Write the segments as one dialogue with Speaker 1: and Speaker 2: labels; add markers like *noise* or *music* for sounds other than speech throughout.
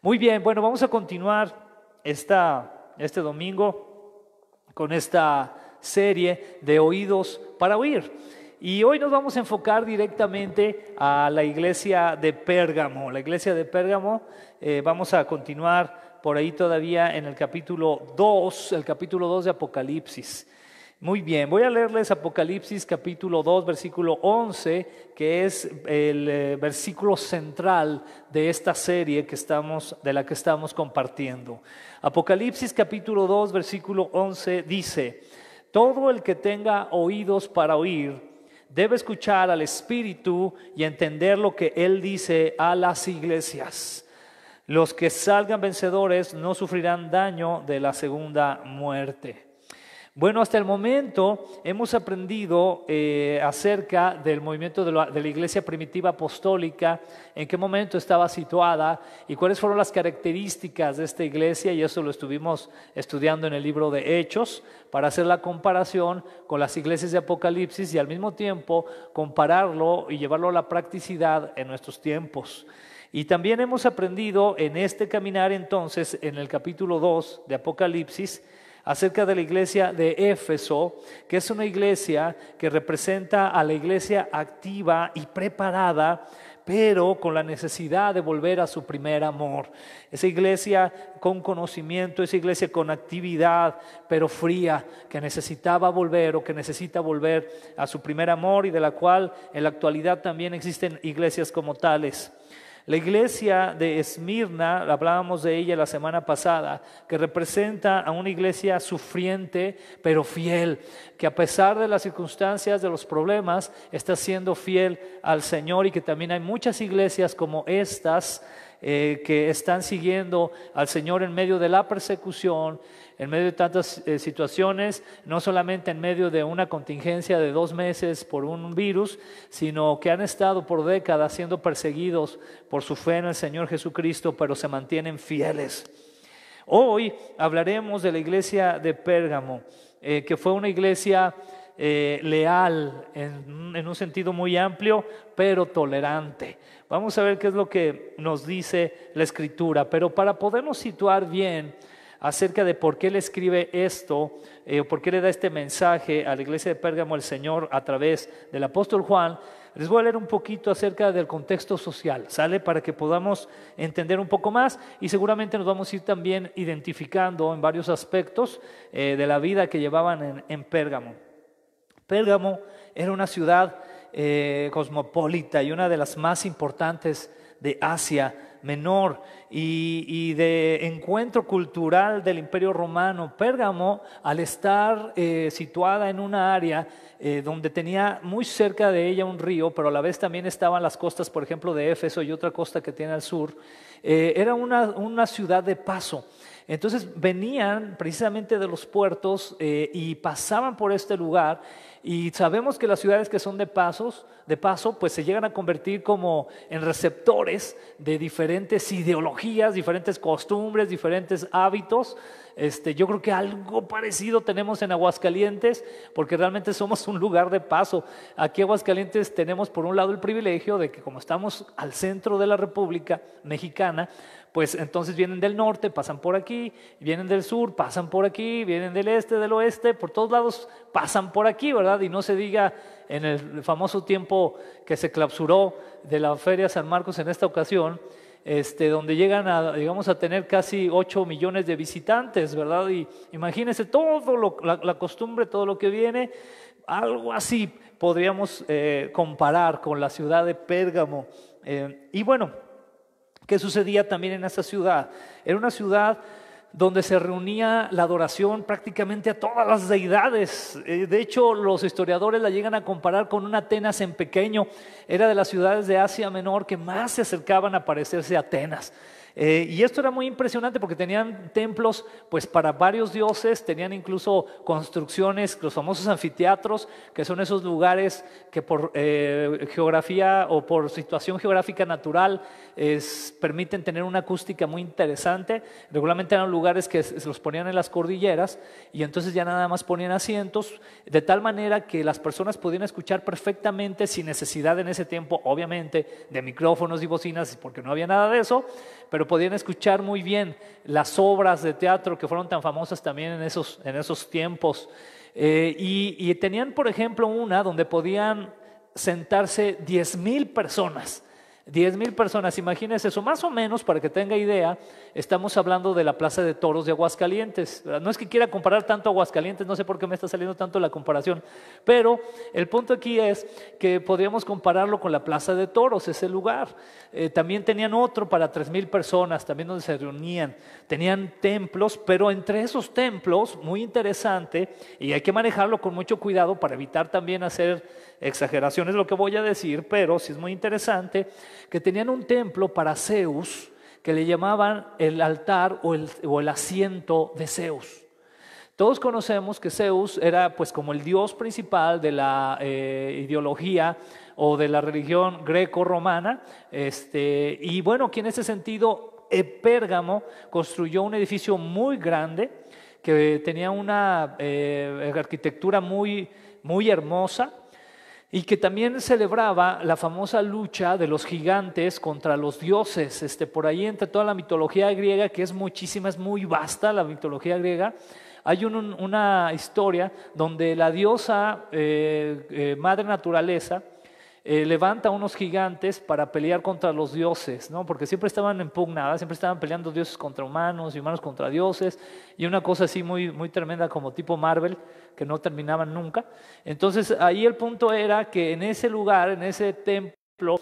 Speaker 1: Muy bien, bueno, vamos a continuar este domingo con esta serie de oídos para oír. Y hoy nos vamos a enfocar directamente a la iglesia de Pérgamo. La iglesia de Pérgamo, eh, vamos a continuar por ahí todavía en el capítulo 2, el capítulo 2 de Apocalipsis. Muy bien, voy a leerles Apocalipsis capítulo 2, versículo 11, que es el eh, versículo central de esta serie que estamos, de la que estamos compartiendo. Apocalipsis capítulo 2, versículo 11 dice, todo el que tenga oídos para oír debe escuchar al Espíritu y entender lo que Él dice a las iglesias. Los que salgan vencedores no sufrirán daño de la segunda muerte. Bueno, hasta el momento hemos aprendido eh, acerca del movimiento de la, de la, iglesia primitiva apostólica, en qué momento estaba situada y cuáles fueron las características de esta iglesia, y eso lo estuvimos estudiando en el libro de Hechos, para hacer la comparación con las iglesias de Apocalipsis y al mismo tiempo compararlo y llevarlo a la practicidad en nuestros tiempos. Y también hemos aprendido en este caminar entonces, en el capítulo 2 de Apocalipsis, acerca de la iglesia de Éfeso, que es una iglesia que representa a la iglesia activa y preparada pero con la necesidad de volver a su primer amor. Esa iglesia con conocimiento, esa iglesia con actividad, pero fría, que necesitaba volver o que necesita volver a su primer amor y de la cual en la actualidad también existen iglesias como tales. La iglesia de Esmirna, hablábamos de ella la semana pasada, que representa a una iglesia sufriente pero fiel, que a pesar de las circunstancias, de los problemas, está siendo fiel al Señor y que también hay muchas iglesias como estas eh, que están siguiendo al Señor en medio de la persecución, en medio de tantas eh, situaciones, no solamente en medio de una contingencia de dos meses por un virus, sino que han estado por décadas siendo perseguidos por su fe en el Señor Jesucristo, pero se mantienen fieles. Hoy hablaremos de la iglesia de Pérgamo, eh, que fue una iglesia eh, leal en, un sentido muy amplio, pero tolerante. Vamos a ver qué es lo que nos dice la escritura, pero para podernos situar bien acerca de por qué le escribe esto, eh, o por qué le da este mensaje a la iglesia de Pérgamo el Señor a través del apóstol Juan, les voy a leer un poquito acerca del contexto social, ¿sale? Para que podamos entender un poco más y seguramente nos vamos a ir también identificando en varios aspectos eh, de la vida que llevaban en, en Pérgamo. Pérgamo era una ciudad eh, cosmopolita y una de las más importantes de Asia Menor y, de encuentro cultural del Imperio Romano. Pérgamo, al estar eh, situada en una área eh, donde tenía muy cerca de ella un río, pero a la vez también estaban las costas, por ejemplo, de Éfeso y otra costa que tiene al sur, era una ciudad de paso entonces venían precisamente de los puertos eh, y pasaban por este lugar y sabemos que las ciudades que son de pasos, de paso, pues se llegan a convertir como en receptores de diferentes ideologías, diferentes costumbres, diferentes hábitos. Este, yo creo que algo parecido tenemos en Aguascalientes, porque realmente somos un lugar de paso. Aquí Aguascalientes tenemos por un lado el privilegio de que como estamos al centro de la República Mexicana, pues entonces vienen del norte, pasan por aquí, vienen del sur, pasan por aquí, vienen del este, del oeste, por todos lados pasan por aquí, ¿verdad? Y no se diga en el famoso tiempo que se clausuró de la Feria San Marcos en esta ocasión, este, donde llegan a, digamos, a tener casi 8 millones de visitantes, ¿verdad? Y imagínense todo lo, la, costumbre, todo lo que viene, algo así podríamos eh, comparar con la ciudad de Pérgamo. Eh, y bueno, ¿Qué sucedía también en esa ciudad? Era una ciudad donde se reunía la adoración prácticamente a todas las deidades. Eh, de hecho, los historiadores la llegan a comparar con una Atenas en pequeño. Era de las ciudades de Asia Menor que más se acercaban a parecerse a Atenas. Eh, y esto era muy impresionante porque tenían templos pues para varios dioses, tenían incluso construcciones, los famosos anfiteatros, que son esos lugares que por eh, geografía o por situación geográfica natural permiten tener una acústica muy interesante. Regularmente eran lugares que se los ponían en las cordilleras y entonces ya nada más ponían asientos, de tal manera que las personas podían escuchar perfectamente sin necesidad en ese tiempo, obviamente, de micrófonos y bocinas, porque no había nada de eso, pero podían escuchar muy bien las obras de teatro que fueron tan famosas también en esos, tiempos. Eh, y, tenían, por ejemplo, una donde podían sentarse mil personas 10 mil personas, imagínense eso, más o menos para que tenga idea, estamos hablando de la Plaza de Toros de Aguascalientes. No es que quiera comparar tanto Aguascalientes, no sé por qué me está saliendo tanto la comparación, pero el punto aquí es que podríamos compararlo con la Plaza de Toros, ese lugar. Eh, también tenían otro para 3 mil personas, también donde se reunían. Tenían templos, pero entre esos templos, muy interesante, y hay que manejarlo con mucho cuidado para evitar también hacer exageración es lo que voy a decir, pero sí es muy interesante, que tenían un templo para Zeus que le llamaban el altar o el, asiento de Zeus. Todos conocemos que Zeus era pues como el dios principal de la eh, ideología o de la religión greco-romana. Este, y bueno, que en ese sentido Pérgamo construyó un edificio muy grande que tenía una eh, arquitectura muy, muy hermosa y que también celebraba la famosa lucha de los gigantes contra los dioses, este, por ahí entre toda la mitología griega, que es muchísima, es muy vasta la mitología griega, hay una historia donde la diosa eh, eh, madre naturaleza, eh, levanta unos gigantes para pelear contra los dioses, ¿no? Porque siempre estaban en siempre estaban peleando dioses contra humanos y humanos contra dioses, y una cosa así muy, muy tremenda como tipo Marvel, que no terminaban nunca. Entonces ahí el punto era que en ese lugar, en ese templo,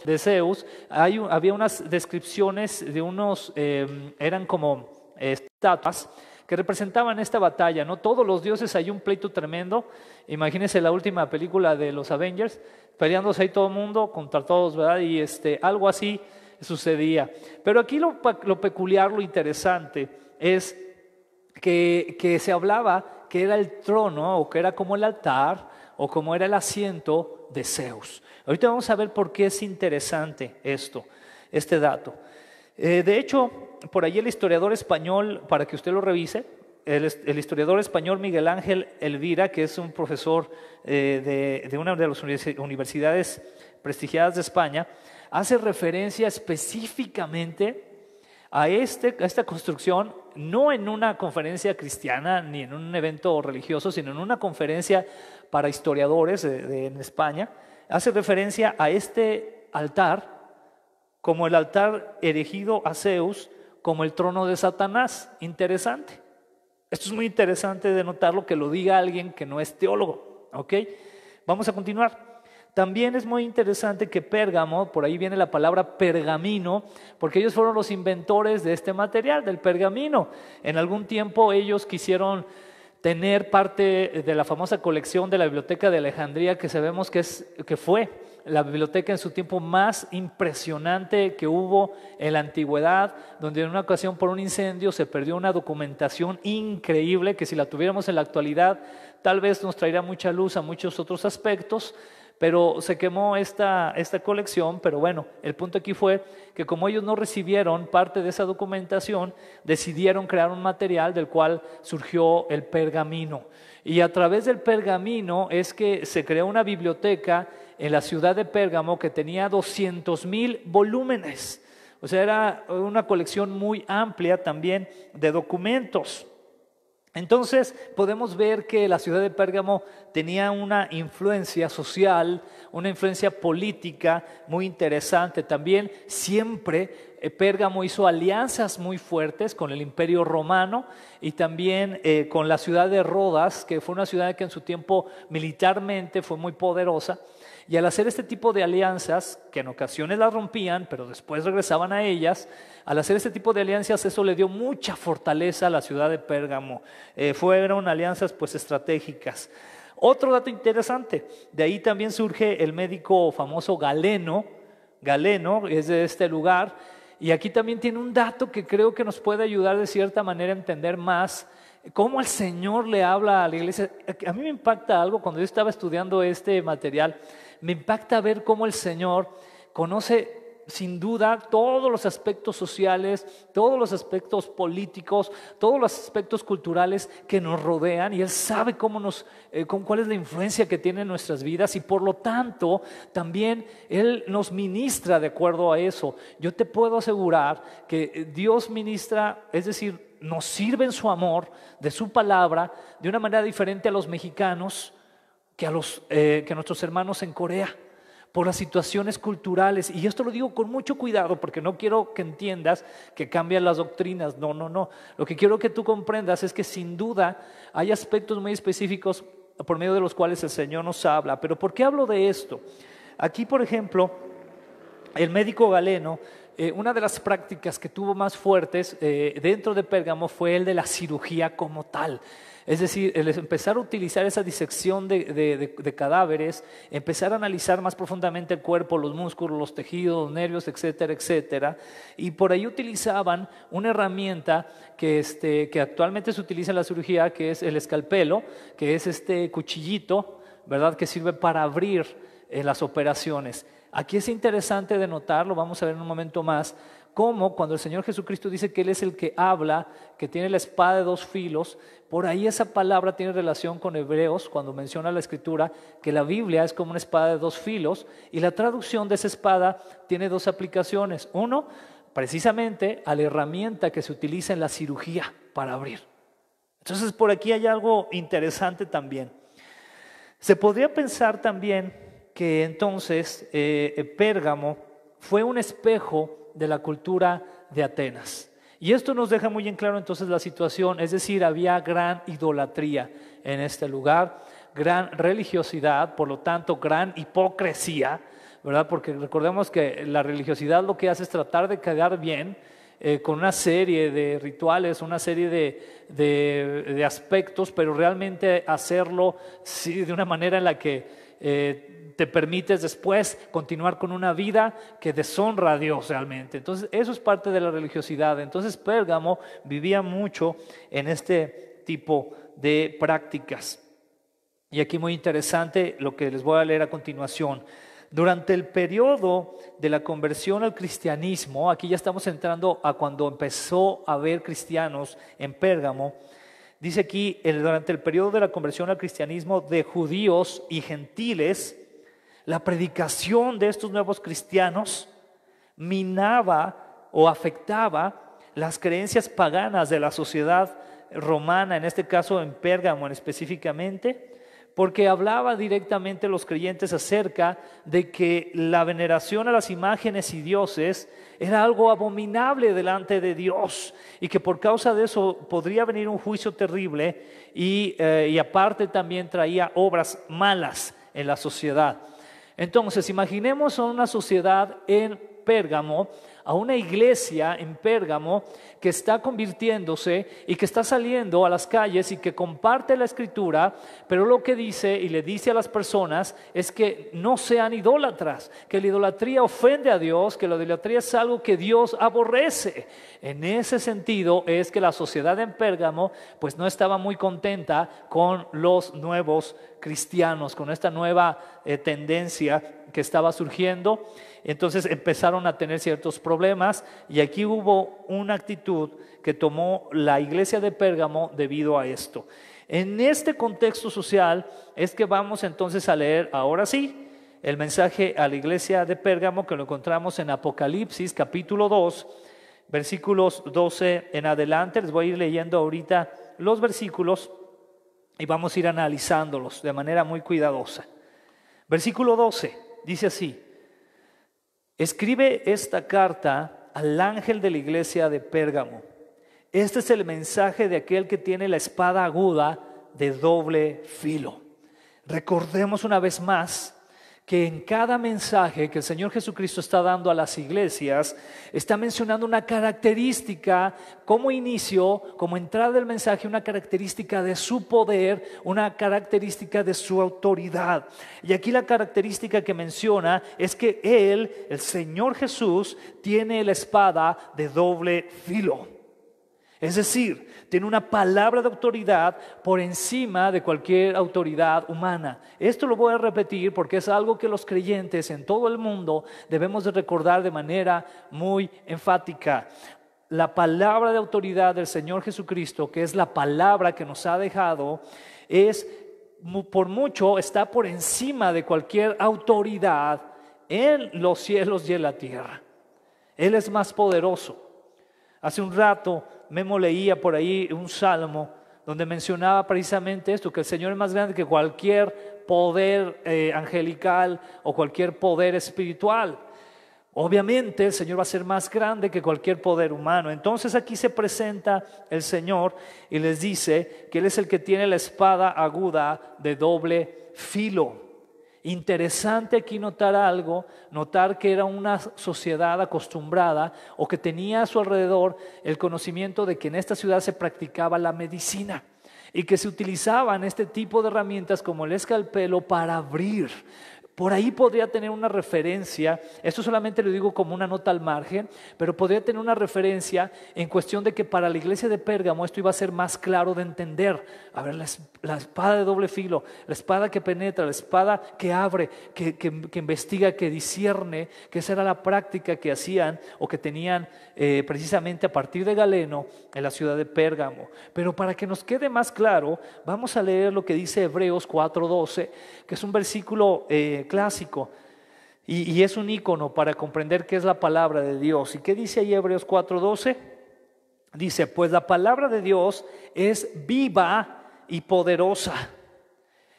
Speaker 1: de Zeus, había unas descripciones de unos, eh, eran como eh, estatuas, que representaban esta batalla, ¿no? Todos los dioses, hay un pleito tremendo. Imagínense la última película de los Avengers, peleándose ahí todo el mundo contra todos, ¿verdad? Y este, algo así sucedía. Pero aquí lo, peculiar, lo interesante, es que, se hablaba que era el trono o que era como el altar o como era el asiento de Zeus. Ahorita vamos a ver por qué es interesante esto, este dato. Eh, de hecho, por ahí el historiador español, para que usted lo revise, el, historiador español Miguel Ángel Elvira, que es un profesor eh, de, una de las universidades prestigiadas de España, hace referencia específicamente a, este, a esta construcción, no en una conferencia cristiana ni en un evento religioso, sino en una conferencia para historiadores en España, hace referencia a este altar como el altar erigido a Zeus como el trono de Satanás. Interesante. Esto es muy interesante de notarlo que lo diga alguien que no es teólogo. ¿Ok? Vamos a continuar. También es muy interesante que Pérgamo, por ahí viene la palabra pergamino, porque ellos fueron los inventores de este material, del pergamino. En algún tiempo ellos quisieron tener parte de la famosa colección de la Biblioteca de Alejandría, que sabemos que, es, que fue la biblioteca en su tiempo más impresionante que hubo en la antigüedad, donde en una ocasión por un incendio se perdió una documentación increíble que si la tuviéramos en la actualidad tal vez nos traería mucha luz a muchos otros aspectos, pero se quemó esta, esta colección, pero bueno, el punto aquí fue que como ellos no recibieron parte de esa documentación, decidieron crear un material del cual surgió el pergamino. Y a través del pergamino es que se creó una biblioteca en la ciudad de Pérgamo que tenía 200 mil volúmenes. O sea, era una colección muy amplia también de documentos. Entonces podemos ver que la ciudad de Pérgamo tenía una influencia social, una influencia política muy interesante. También siempre eh, Pérgamo hizo alianzas muy fuertes con el imperio romano y también eh, con la ciudad de Rodas, que fue una ciudad que en su tiempo militarmente fue muy poderosa. Y al hacer este tipo de alianzas, que en ocasiones las rompían, pero después regresaban a ellas, al hacer este tipo de alianzas eso le dio mucha fortaleza a la ciudad de Pérgamo. Eh, fueron alianzas pues estratégicas. Otro dato interesante, de ahí también surge el médico famoso Galeno, Galeno es de este lugar, y aquí también tiene un dato que creo que nos puede ayudar de cierta manera a entender más cómo el Señor le habla a la iglesia. A mí me impacta algo cuando yo estaba estudiando este material. Me impacta ver cómo el Señor conoce sin duda todos los aspectos sociales, todos los aspectos políticos, todos los aspectos culturales que nos rodean y Él sabe cómo nos, eh, con cuál es la influencia que tiene en nuestras vidas y por lo tanto también Él nos ministra de acuerdo a eso. Yo te puedo asegurar que eh, Dios ministra, es decir, nos sirven su amor, de su palabra, de una manera diferente a los mexicanos que eh, que a nuestros hermanos en Corea, por las situaciones culturales. Y esto lo digo con mucho cuidado porque no quiero que entiendas que cambian las doctrinas, no, no, no. Lo que quiero que tú comprendas es que sin duda hay aspectos muy específicos por medio de los cuales el Señor nos habla. Pero ¿por qué hablo de esto? Aquí, por ejemplo, el médico galeno eh, una de las prácticas que tuvo más fuertes eh, dentro de Pérgamo fue el de la cirugía como tal. Es decir, empezar a utilizar esa disección de, cadáveres, empezar a analizar más profundamente el cuerpo, los músculos, los tejidos, los nervios, etcétera, etcétera. Y por ahí utilizaban una herramienta que, este, actualmente se utiliza en la cirugía, que es el escalpelo, que es este cuchillito, ¿verdad?, que sirve para abrir eh, las operaciones. Aquí es interesante de lo vamos a ver en un momento más, cómo cuando el Señor Jesucristo dice que Él es el que habla, que tiene la espada de dos filos, por ahí esa palabra tiene relación con Hebreos cuando menciona la Escritura que la Biblia es como una espada de dos filos y la traducción de esa espada tiene dos aplicaciones. Uno, precisamente a la herramienta que se utiliza en la cirugía para abrir. Entonces por aquí hay algo interesante también. Se podría pensar también que entonces eh, Pérgamo fue un espejo de la cultura de Atenas. Y esto nos deja muy en claro entonces la situación, es decir, había gran idolatría en este lugar, gran religiosidad, por lo tanto, gran hipocresía, ¿verdad? Porque recordemos que la religiosidad lo que hace es tratar de quedar bien eh, con una serie de rituales, una serie de, de aspectos, pero realmente hacerlo sí, de una manera en la que eh, te permites después continuar con una vida que deshonra a Dios realmente. Entonces, eso es parte de la religiosidad. Entonces, Pérgamo vivía mucho en este tipo de prácticas. Y aquí muy interesante lo que les voy a leer a continuación. Durante el periodo de la conversión al cristianismo, aquí ya estamos entrando a cuando empezó a haber cristianos en Pérgamo, Dice aquí, durante el periodo de la conversión al cristianismo de judíos y gentiles, la predicación de estos nuevos cristianos minaba o afectaba las creencias paganas de la sociedad romana, en este caso en Pérgamo específicamente, porque hablaba directamente a los creyentes acerca de que la veneración a las imágenes y dioses era algo abominable delante de Dios y que por causa de eso podría venir un juicio terrible y, eh, y aparte también traía obras malas en la sociedad. Entonces, imaginemos una sociedad en Pérgamo a una iglesia en Pérgamo que está convirtiéndose y que está saliendo a las calles y que comparte la escritura, pero lo que dice y le dice a las personas es que no sean idólatras, que la idolatría ofende a Dios, que la idolatría es algo que Dios aborrece. En ese sentido es que la sociedad en Pérgamo pues no estaba muy contenta con los nuevos cristianos, con esta nueva eh, tendencia que estaba surgiendo entonces empezaron a tener ciertos problemas y aquí hubo una actitud que tomó la iglesia de Pérgamo debido a esto. En este contexto social es que vamos entonces a leer ahora sí el mensaje a la iglesia de Pérgamo que lo encontramos en Apocalipsis capítulo 2, versículos 12 en adelante. Les voy a ir leyendo ahorita los versículos y vamos a ir analizándolos de manera muy cuidadosa. Versículo 12 dice así, Escribe esta carta al ángel de la iglesia de Pérgamo. Este es el mensaje de aquel que tiene la espada aguda de doble filo. Recordemos una vez más que en cada mensaje que el Señor Jesucristo está dando a las iglesias, está mencionando una característica como inicio, como entrada del mensaje, una característica de su poder, una característica de su autoridad. Y aquí la característica que menciona es que Él, el Señor Jesús, tiene la espada de doble filo. Es decir, tiene una palabra de autoridad por encima de cualquier autoridad humana. Esto lo voy a repetir porque es algo que los creyentes en todo el mundo debemos de recordar de manera muy enfática. La palabra de autoridad del Señor Jesucristo, que es la palabra que nos ha dejado, es por mucho está por encima de cualquier autoridad en los cielos y en la tierra. Él es más poderoso. Hace un rato Memo leía por ahí un salmo donde mencionaba precisamente esto, que el Señor es más grande que cualquier poder eh, angelical o cualquier poder espiritual. Obviamente el Señor va a ser más grande que cualquier poder humano. Entonces aquí se presenta el Señor y les dice que Él es el que tiene la espada aguda de doble filo. Interesante aquí notar algo, notar que era una sociedad acostumbrada o que tenía a su alrededor el conocimiento de que en esta ciudad se practicaba la medicina y que se utilizaban este tipo de herramientas como el escalpelo para abrir, por ahí podría tener una referencia, esto solamente lo digo como una nota al margen, pero podría tener una referencia en cuestión de que para la iglesia de Pérgamo esto iba a ser más claro de entender. A ver, la, espada de doble filo, la espada que penetra, la espada que abre, que, que investiga, que discierne, que esa era la práctica que hacían o que tenían eh, precisamente a partir de Galeno en la ciudad de Pérgamo. Pero para que nos quede más claro, vamos a leer lo que dice Hebreos 4.12, que es un versículo eh, clásico y, es un icono para comprender qué es la palabra de Dios. ¿Y qué dice ahí Hebreos 4.12? Dice, pues la palabra de Dios es viva y poderosa.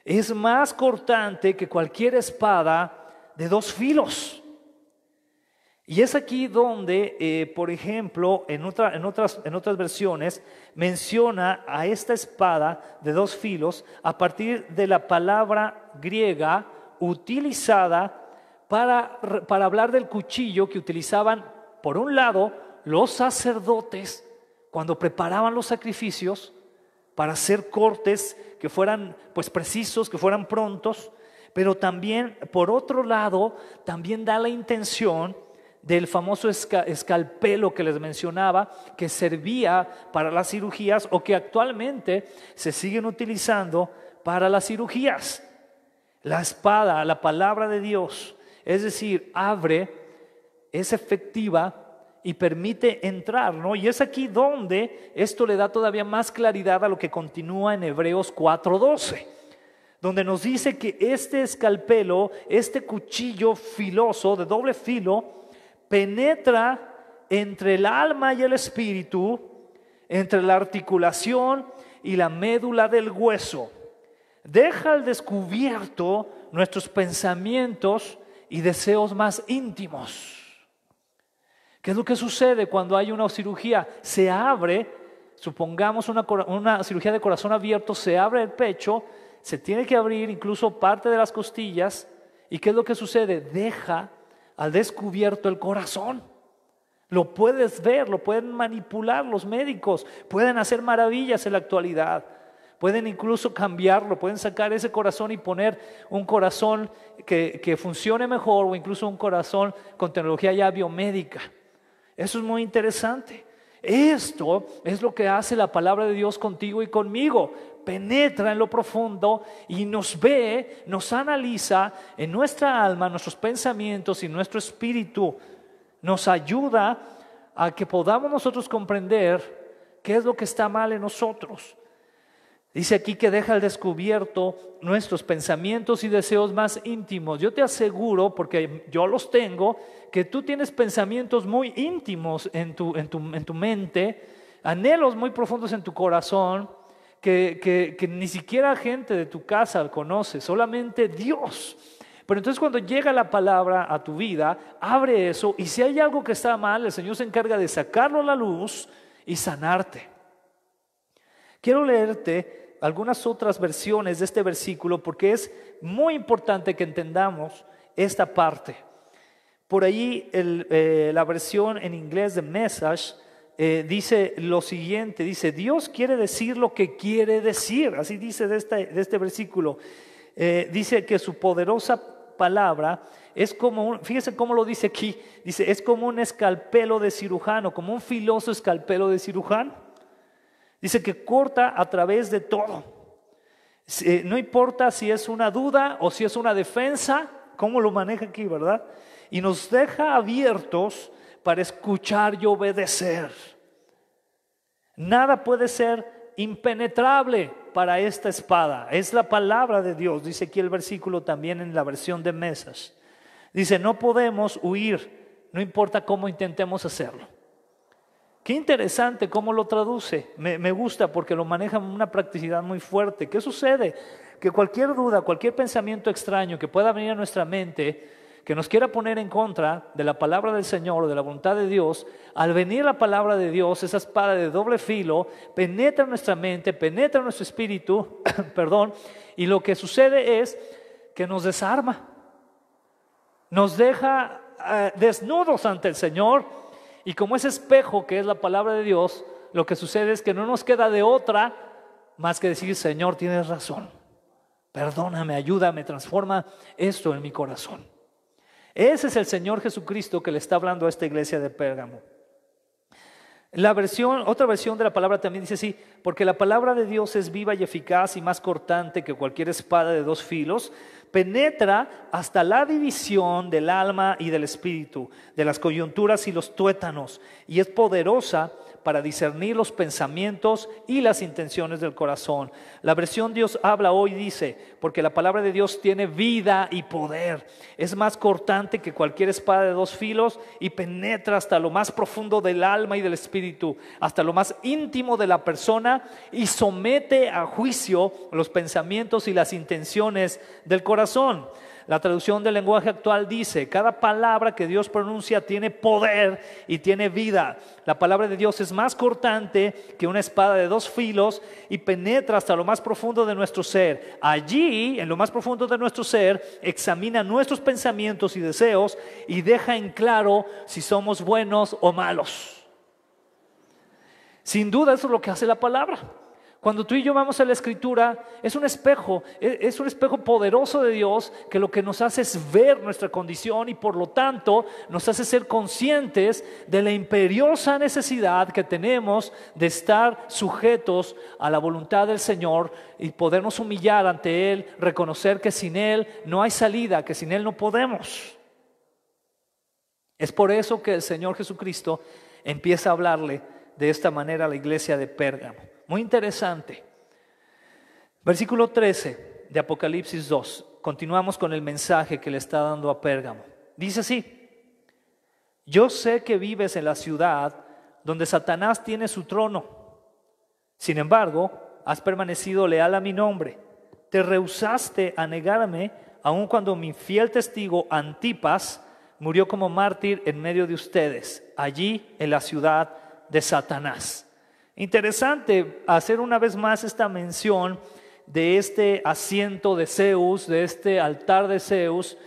Speaker 1: Es más cortante que cualquier espada de dos filos y es aquí donde, eh, por ejemplo, en, otras, versiones, menciona a esta espada de dos filos a partir de la palabra griega utilizada para, para hablar del cuchillo que utilizaban, por un lado, los sacerdotes cuando preparaban los sacrificios para hacer cortes que fueran pues precisos, que fueran prontos, pero también por otro lado también da la intención del famoso escalpelo que les mencionaba, que servía para las cirugías o que actualmente se siguen utilizando para las cirugías. La espada, la palabra de Dios, es decir, abre, es efectiva y permite entrar, ¿no? Y es aquí donde esto le da todavía más claridad a lo que continúa en Hebreos 4:12 donde nos dice que este escalpelo, este cuchillo filoso de doble filo, penetra entre el alma y el espíritu, entre la articulación y la médula del hueso. Deja al descubierto nuestros pensamientos y deseos más íntimos. ¿Qué es lo que sucede cuando hay una cirugía? Se abre, supongamos una, cirugía de corazón abierto, se abre el pecho, se tiene que abrir incluso parte de las costillas. ¿Y qué es lo que sucede? Deja al descubierto el corazón. Lo puedes ver, lo pueden manipular los médicos, pueden hacer maravillas en la actualidad, pueden incluso cambiarlo, pueden sacar ese corazón y poner un corazón que, que funcione mejor o incluso un corazón con tecnología ya biomédica. Eso es muy interesante. Esto es lo que hace la palabra de Dios contigo y conmigo penetra en lo profundo y nos ve, nos analiza en nuestra alma, nuestros pensamientos y nuestro espíritu. Nos ayuda a que podamos nosotros comprender qué es lo que está mal en nosotros. Dice aquí que deja al descubierto nuestros pensamientos y deseos más íntimos. Yo te aseguro, porque yo los tengo, que tú tienes pensamientos muy íntimos en tu, en tu, en tu mente, anhelos muy profundos en tu corazón, que, ni siquiera gente de tu casa conoce, solamente Dios. Pero entonces cuando llega la palabra a tu vida, abre eso y si hay algo que está mal, el Señor se encarga de sacarlo a la luz y sanarte. Quiero leerte algunas otras versiones de este versículo porque es muy importante que entendamos esta parte. Por ahí eh, la versión en inglés de Message eh, dice lo siguiente, dice, Dios quiere decir lo que quiere decir, así dice de, este, de este versículo, eh, dice que su poderosa palabra es como un, fíjese cómo lo dice aquí, dice, es como un escalpelo de cirujano, como un filoso escalpelo de cirujano, dice que corta a través de todo, eh, no importa si es una duda o si es una defensa, cómo lo maneja aquí, ¿verdad? Y nos deja abiertos para escuchar y obedecer. Nada puede ser impenetrable para esta espada. Es la palabra de Dios, dice aquí el versículo también en la versión de Mesas. Dice, no podemos huir, no importa cómo intentemos hacerlo. Qué interesante cómo lo traduce. Me, gusta porque lo maneja una practicidad muy fuerte. ¿Qué sucede? Que cualquier duda, cualquier pensamiento extraño que pueda venir a nuestra mente, que nos quiera poner en contra de la palabra del Señor o de la voluntad de Dios, al venir la palabra de Dios, esa espada de doble filo, penetra nuestra mente, penetra nuestro espíritu, *clears throat* perdón, y lo que sucede es que nos desarma, nos deja eh, desnudos ante el Señor, y como ese espejo que es la palabra de Dios, lo que sucede es que no nos queda de otra más que decir, Señor, tienes razón. Perdóname, ayúdame, transforma esto en mi corazón. Ese es el Señor Jesucristo que le está hablando a esta iglesia de Pérgamo. La versión, otra versión de la palabra también dice así, porque la palabra de Dios es viva y eficaz y más cortante que cualquier espada de dos filos, penetra hasta la división del alma y del espíritu, de las coyunturas y los tuétanos, y es poderosa para discernir los pensamientos y las intenciones del corazón. La versión Dios habla hoy dice, porque la palabra de Dios tiene vida y poder. Es más cortante que cualquier espada de dos filos y penetra hasta lo más profundo del alma y del espíritu, hasta lo más íntimo de la persona y somete a juicio los pensamientos y las intenciones del corazón. La traducción del lenguaje actual dice, cada palabra que Dios pronuncia tiene poder y tiene vida. La palabra de Dios es más cortante que una espada de dos filos y penetra hasta lo más profundo de nuestro ser. Allí, en lo más profundo de nuestro ser, examina nuestros pensamientos y deseos y deja en claro si somos buenos o malos. Sin duda eso es lo que hace la palabra. Cuando tú y yo vamos a la escritura, es un espejo, e, es un espejo poderoso de Dios que lo que nos hace es ver nuestra condición y por lo tanto nos hace ser conscientes de la imperiosa necesidad que tenemos de estar sujetos a la voluntad del Señor y podernos humillar ante Él, reconocer que sin Él no hay salida, que sin Él no podemos. Es por eso que el Señor Jesucristo empieza a hablarle de esta manera a la iglesia de Pérgamo. Muy interesante. Versículo 13 de Apocalipsis 2. Continuamos con el mensaje que le está dando a Pérgamo. Dice así, yo sé que vives en la ciudad donde Satanás tiene su trono. Sin embargo, has permanecido leal a mi nombre. Te rehusaste a negarme, aun cuando mi fiel testigo Antipas murió como mártir en medio de ustedes, allí en la ciudad de Satanás. Interesante hacer una vez más esta mención de este asiento de Zeus, de este altar de Zeus,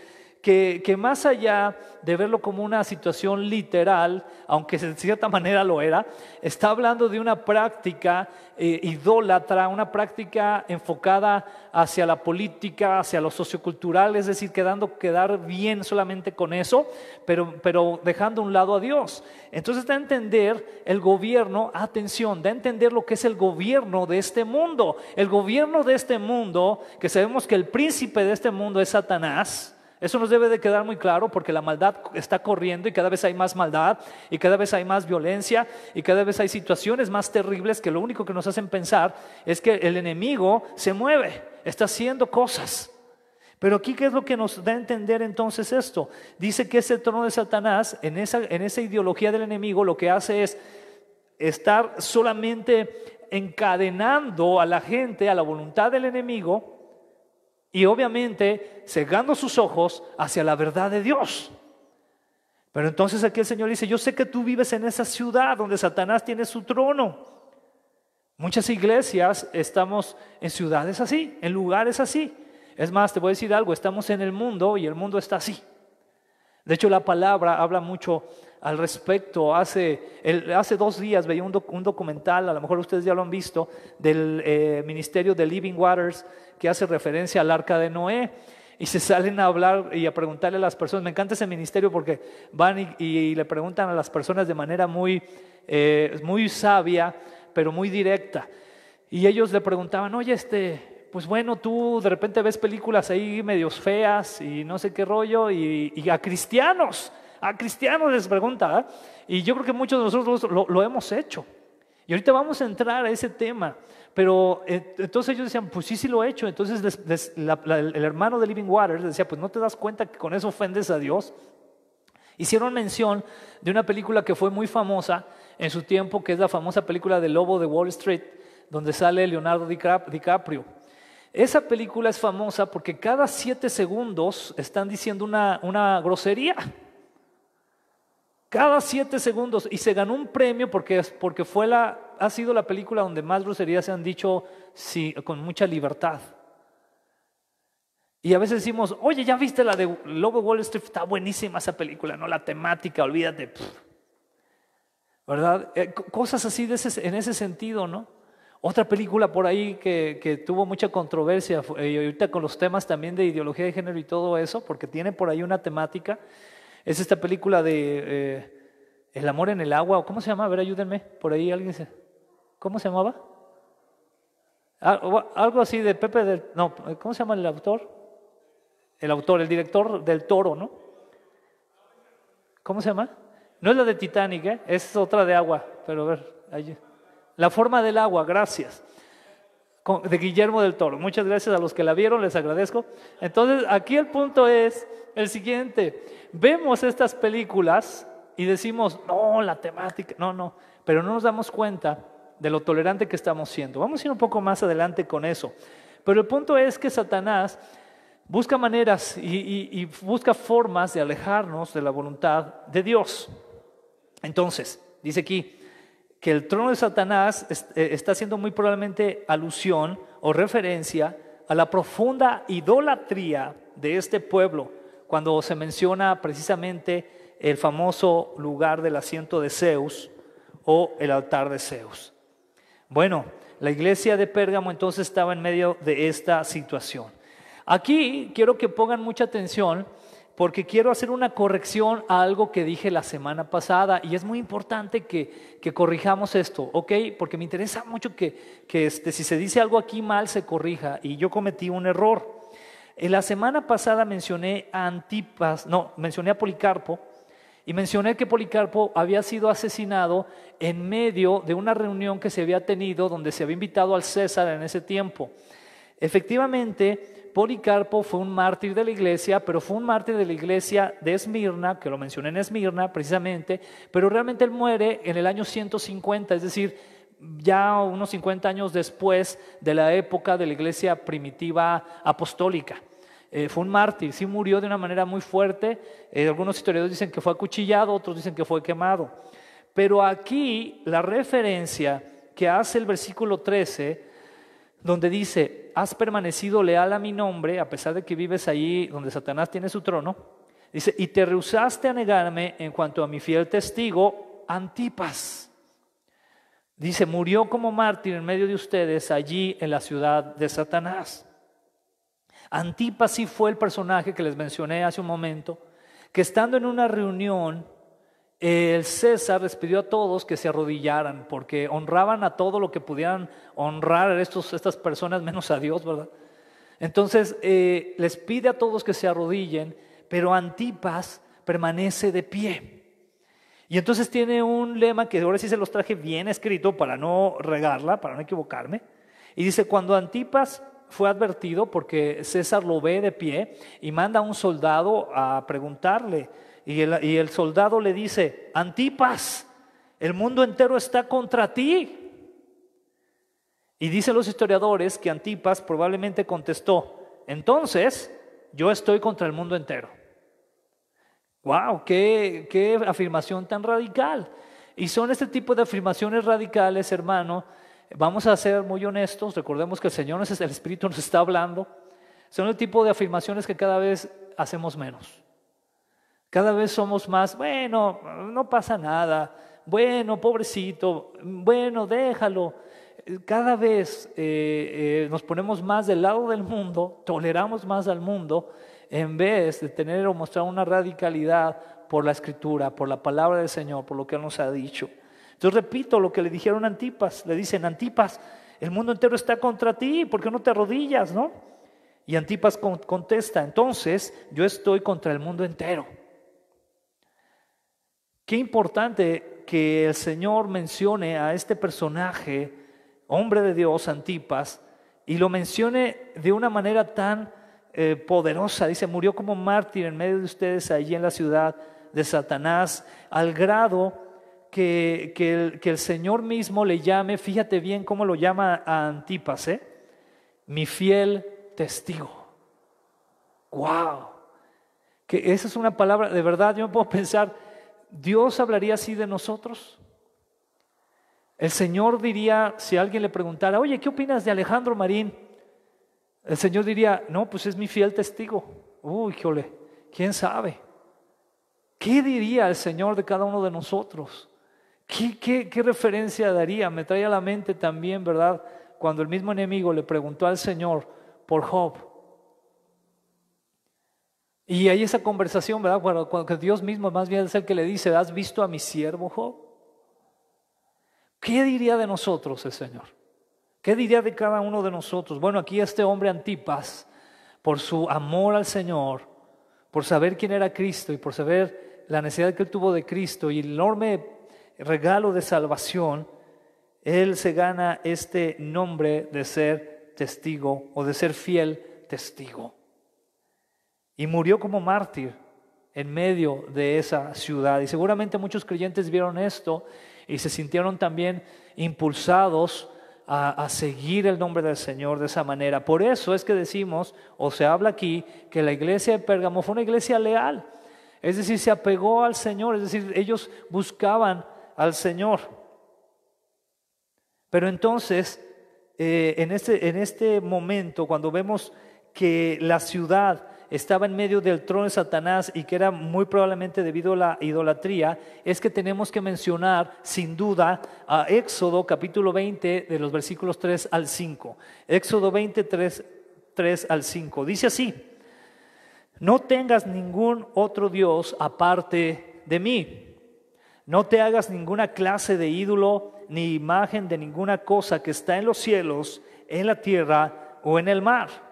Speaker 1: que, que, más allá de verlo como una situación literal, aunque de cierta manera lo era, está hablando de una práctica eh, idólatra, una práctica enfocada hacia la política, hacia lo sociocultural, es decir, quedando quedar bien solamente con eso, pero, pero dejando un lado a Dios. Entonces da a entender el gobierno, atención, da a entender lo que es el gobierno de este mundo. El gobierno de este mundo, que sabemos que el príncipe de este mundo es Satanás, eso nos debe de quedar muy claro porque la maldad está corriendo y cada vez hay más maldad y cada vez hay más violencia y cada vez hay situaciones más terribles que lo único que nos hacen pensar es que el enemigo se mueve, está haciendo cosas. Pero aquí, ¿qué es lo que nos da a entender entonces esto? Dice que ese trono de Satanás, en esa, en esa ideología del enemigo, lo que hace es estar solamente encadenando a la gente a la voluntad del enemigo y obviamente cegando sus ojos hacia la verdad de Dios. Pero entonces aquí el Señor dice, yo sé que tú vives en esa ciudad donde Satanás tiene su trono. Muchas iglesias estamos en ciudades así, en lugares así. Es más, te voy a decir algo, estamos en el mundo y el mundo está así. De hecho, la palabra habla mucho al respecto. Hace, hace dos días veía un, documental, a lo mejor ustedes ya lo han visto, del eh, Ministerio de Living Waters que hace referencia al arca de Noé. Y se *laughs* salen a hablar y a preguntarle a las personas. Me encanta ese ministerio porque van y, le preguntan a las personas de manera muy, eh, muy sabia, pero muy directa. Y ellos le preguntaban, oye, este, pues bueno, tú de repente ves películas ahí medios feas y no sé qué rollo, y a cristianos a cristianos les pregunta, ¿eh? y yo creo que muchos de nosotros lo, hemos hecho. Y ahorita vamos a entrar a ese tema, pero eh, entonces ellos decían, pues sí, sí lo he hecho. Entonces el hermano de Living Waters decía, pues no te das cuenta que con eso ofendes a Dios. Hicieron mención de una película que fue muy famosa en su tiempo, que es la famosa película de Lobo de Wall Street, donde sale Leonardo DiCaprio. Esa película es famosa porque cada siete segundos están diciendo una, una grosería cada siete segundos y se ganó un premio porque, porque fue la, ha sido la película donde más groserías se han dicho sí, con mucha libertad. Y a veces decimos, oye, ya viste la de Lobo Wall Street, está buenísima esa película, no la temática, olvídate. ¿Verdad? Eh, cosas así en ese sentido, ¿no? Otra película por ahí que, que tuvo mucha controversia, eh, y ahorita con los temas también de ideología de género y todo eso, porque tiene por ahí una temática, es esta película de eh, El amor en el agua, ¿cómo se llama? A ver, ayúdenme. Por ahí alguien se. ¿Cómo se llamaba? Ah, algo así de Pepe del. No, ¿cómo se llama el autor? El autor, el director del toro, ¿no? ¿Cómo se llama? No es la de Titanic, ¿eh? es otra de agua, pero a ver, allí. La forma del agua, gracias de Guillermo del Toro. Muchas gracias a los que la vieron, les agradezco. Entonces, aquí el punto es el siguiente. Vemos estas películas y decimos, no, la temática, no, no, pero no nos damos cuenta de lo tolerante que estamos siendo. Vamos a ir un poco más adelante con eso. Pero el punto es que Satanás busca maneras y, y busca formas de alejarnos de la voluntad de Dios. Entonces, dice aquí, que el trono de Satanás eh, está haciendo muy probablemente alusión o referencia a la profunda idolatría de este pueblo, cuando se menciona precisamente el famoso lugar del asiento de Zeus o el altar de Zeus. Bueno, la iglesia de Pérgamo entonces estaba en medio de esta situación. Aquí quiero que pongan mucha atención porque quiero hacer una corrección a algo que dije la semana pasada y es muy importante que, corrijamos esto, ¿ok? Porque me interesa mucho que, este, si se dice algo aquí mal se corrija y yo cometí un error. En la semana pasada mencioné a Antipas, no, mencioné a Policarpo y mencioné que Policarpo había sido asesinado en medio de una reunión que se había tenido donde se había invitado al César en ese tiempo. Efectivamente, Policarpo fue un mártir de la iglesia, pero fue un mártir de la iglesia de Esmirna, que lo mencioné en Esmirna precisamente, pero realmente él muere en el año 150, es decir, ya unos 50 años después de la época de la iglesia primitiva apostólica. Eh, fue un mártir, sí murió de una manera muy fuerte. Eh, algunos historiadores dicen que fue acuchillado, otros dicen que fue quemado. Pero aquí la referencia que hace el versículo 13 donde dice, has permanecido leal a mi nombre, a pesar de que vives allí donde Satanás tiene su trono, dice, y te rehusaste a negarme en cuanto a mi fiel testigo, Antipas. Dice, murió como mártir en medio de ustedes allí en la ciudad de Satanás. Antipas sí fue el personaje que les mencioné hace un momento, que estando en una reunión el César les pidió a todos que se arrodillaran, porque honraban a todo lo que pudieran honrar a estas personas, menos a Dios, ¿verdad? Entonces eh, les pide a todos que se arrodillen, pero Antipas permanece de pie. Y entonces tiene un lema que ahora sí se los traje bien escrito para no regarla, para no equivocarme. Y dice, cuando Antipas fue advertido, porque César lo ve de pie, y manda a un soldado a preguntarle, y el, soldado le dice, Antipas, el mundo entero está contra ti. Y dicen los historiadores que Antipas probablemente contestó, entonces yo estoy contra el mundo entero. ¡Wow! Qué, ¡Qué, afirmación tan radical! Y son este tipo de afirmaciones radicales, hermano. Vamos a ser muy honestos, recordemos que el Señor, el Espíritu nos está hablando. Son el tipo de afirmaciones que cada vez hacemos menos. Cada vez somos más, bueno, no pasa nada, bueno, pobrecito, bueno, déjalo. Cada vez eh, eh, nos ponemos más del lado del mundo, toleramos más al mundo, en vez de tener o mostrar una radicalidad por la escritura, por la palabra del Señor, por lo que Él nos ha dicho. Entonces repito lo que le dijeron a Antipas, le dicen, Antipas, el mundo entero está contra ti, ¿por qué no te arrodillas, no? Y Antipas contesta, entonces yo estoy contra el mundo entero Qué importante que el Señor mencione a este personaje, hombre de Dios, Antipas, y lo mencione de una manera tan eh, poderosa. Dice, murió como mártir en medio de ustedes allí en la ciudad de Satanás, al grado que, que, el, Señor mismo le llame, fíjate bien cómo lo llama a Antipas, ¿eh? mi fiel testigo. ¡Wow! Que esa es una palabra, de verdad, yo me puedo *laughs* pensar, Dios hablaría así de nosotros? El Señor diría, si alguien le preguntara, oye, ¿qué opinas de Alejandro Marín? El Señor diría, no, pues es mi fiel testigo. Uy, jole, ¿quién sabe? ¿Qué diría el Señor de cada uno de nosotros? ¿Qué, qué referencia daría? Me trae a la mente también, ¿verdad? Cuando el mismo enemigo le preguntó al Señor por Job, y hay esa conversación, ¿verdad? Cuando, Dios mismo más bien es el que le dice, ¿has visto a mi siervo Job? ¿Qué diría de nosotros el Señor? ¿Qué diría de cada uno de nosotros? Bueno, aquí este hombre Antipas, por su amor al Señor, por saber quién era Cristo y por saber la necesidad que él tuvo de Cristo y el enorme regalo de salvación, él se gana este nombre de ser testigo o de ser fiel testigo y murió como mártir en medio de esa ciudad. Y seguramente muchos creyentes vieron esto y se sintieron también impulsados a, seguir el nombre del Señor de esa manera. Por eso es que decimos, o se habla aquí, que la iglesia de Pérgamo fue una iglesia leal. Es decir, se apegó al Señor, es decir, ellos buscaban al Señor. Pero entonces, eh, en, este, en este momento, cuando vemos que la ciudad estaba en medio del trono de Satanás y que era muy probablemente debido a la idolatría, es que tenemos que mencionar sin duda a Éxodo capítulo 20 de los versículos 3 al 5. Éxodo 20, 3, 3 al 5. Dice así, no tengas ningún otro Dios aparte de mí. No te hagas ninguna clase de ídolo ni imagen de ninguna cosa que está en los cielos, en la tierra o en el mar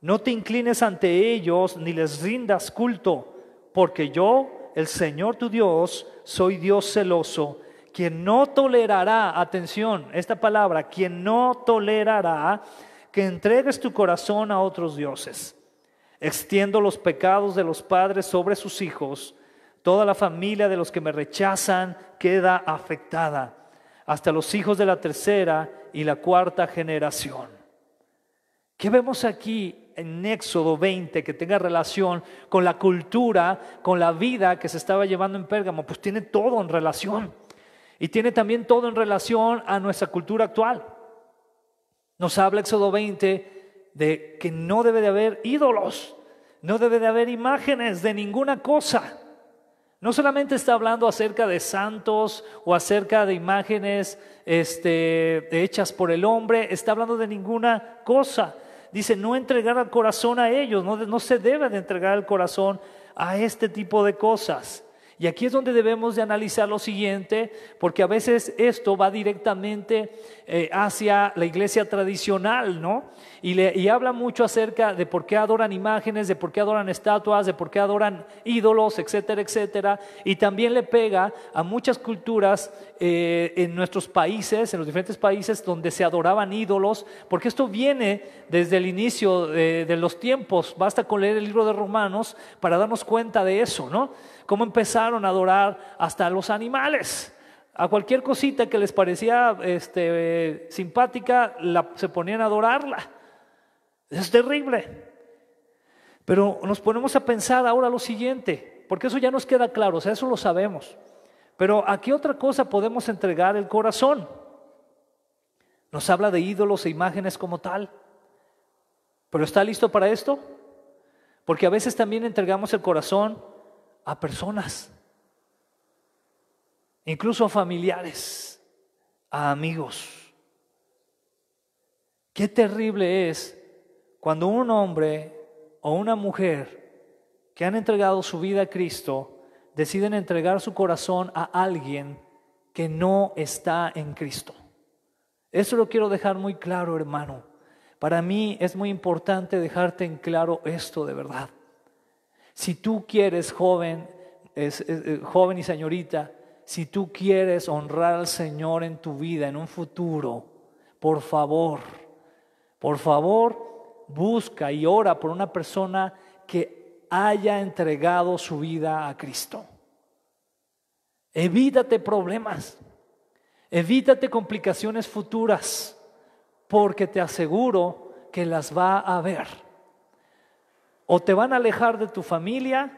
Speaker 1: no te inclines ante ellos ni les rindas culto, porque yo, el Señor tu Dios, soy Dios celoso, quien no tolerará, atención, esta palabra, quien no tolerará que entregues tu corazón a otros dioses. Extiendo los pecados de los padres sobre sus hijos, toda la familia de los que me rechazan queda afectada, hasta los hijos de la tercera y la cuarta generación. ¿Qué vemos aquí? en Éxodo 20 que tenga relación con la cultura, con la vida que se estaba llevando en Pérgamo, pues tiene todo en relación. Y tiene también todo en relación a nuestra cultura actual. Nos habla Éxodo 20 de que no debe de haber ídolos, no debe de haber imágenes de ninguna cosa. No solamente está hablando acerca de santos o acerca de imágenes este, hechas por el hombre, está hablando de ninguna cosa. Dice, no entregar el corazón a ellos, no, no se debe de entregar el corazón a este tipo de cosas. Y aquí es donde debemos de analizar lo siguiente, porque a veces esto va directamente eh, hacia la iglesia tradicional, ¿no? Y, habla mucho acerca de por qué adoran imágenes, de por qué adoran estatuas, de por qué adoran ídolos, etcétera, etcétera. Y también le pega a muchas culturas eh, en nuestros países, en los diferentes países donde se adoraban ídolos, porque esto viene desde el inicio eh, de los tiempos. Basta con leer el libro de Romanos para darnos cuenta de eso, ¿no? cómo empezaron a adorar hasta a los animales. A cualquier cosita que les parecía este, simpática, la, se ponían a adorarla. Es terrible. Pero nos ponemos a pensar ahora lo siguiente, porque eso ya nos queda claro, o sea, eso lo sabemos. Pero ¿a qué otra cosa podemos entregar el corazón? Nos habla de ídolos e imágenes como tal. ¿Pero está listo para esto? Porque a veces también entregamos el corazón a personas, incluso a familiares, a amigos. Qué terrible es cuando un hombre o una mujer que han entregado su vida a Cristo deciden entregar su corazón a alguien que no está en Cristo. Eso lo quiero dejar muy claro, hermano. Para mí es muy importante dejarte en claro esto de verdad. Si tú quieres, joven, es, eh, joven y señorita, si tú quieres honrar al Señor en tu vida, en un futuro, por favor, por favor, busca y ora por una persona que haya entregado su vida a Cristo. Evítate problemas, evítate complicaciones futuras, porque te aseguro que las va a haber o te van a alejar de tu familia,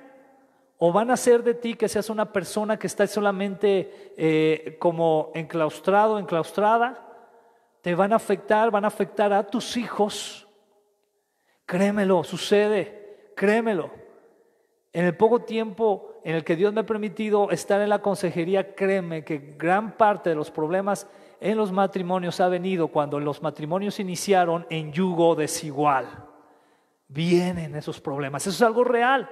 Speaker 1: o van a hacer de ti que seas una persona que está solamente eh, como enclaustrado, enclaustrada, te van a afectar, van a afectar a tus hijos. Créemelo, sucede, créemelo. En el poco tiempo en el que Dios me ha permitido estar en la consejería, créeme que gran parte de los problemas en los matrimonios ha venido cuando los matrimonios iniciaron en yugo desigual vienen esos problemas. Eso es algo real.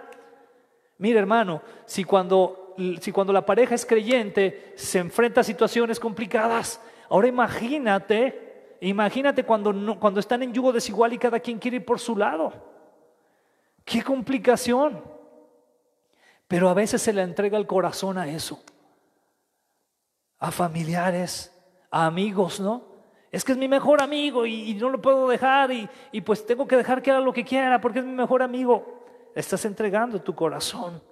Speaker 1: mira hermano, si cuando, si cuando la pareja es creyente se enfrenta a situaciones complicadas, ahora imagínate, imagínate cuando, cuando están en yugo desigual y cada quien quiere ir por su lado. ¡Qué complicación! Pero a veces se le entrega el corazón a eso, a familiares, a amigos, ¿no? es que es mi mejor amigo y, no lo puedo dejar y, pues tengo que dejar que haga lo que quiera porque es mi mejor amigo. Estás entregando tu corazón.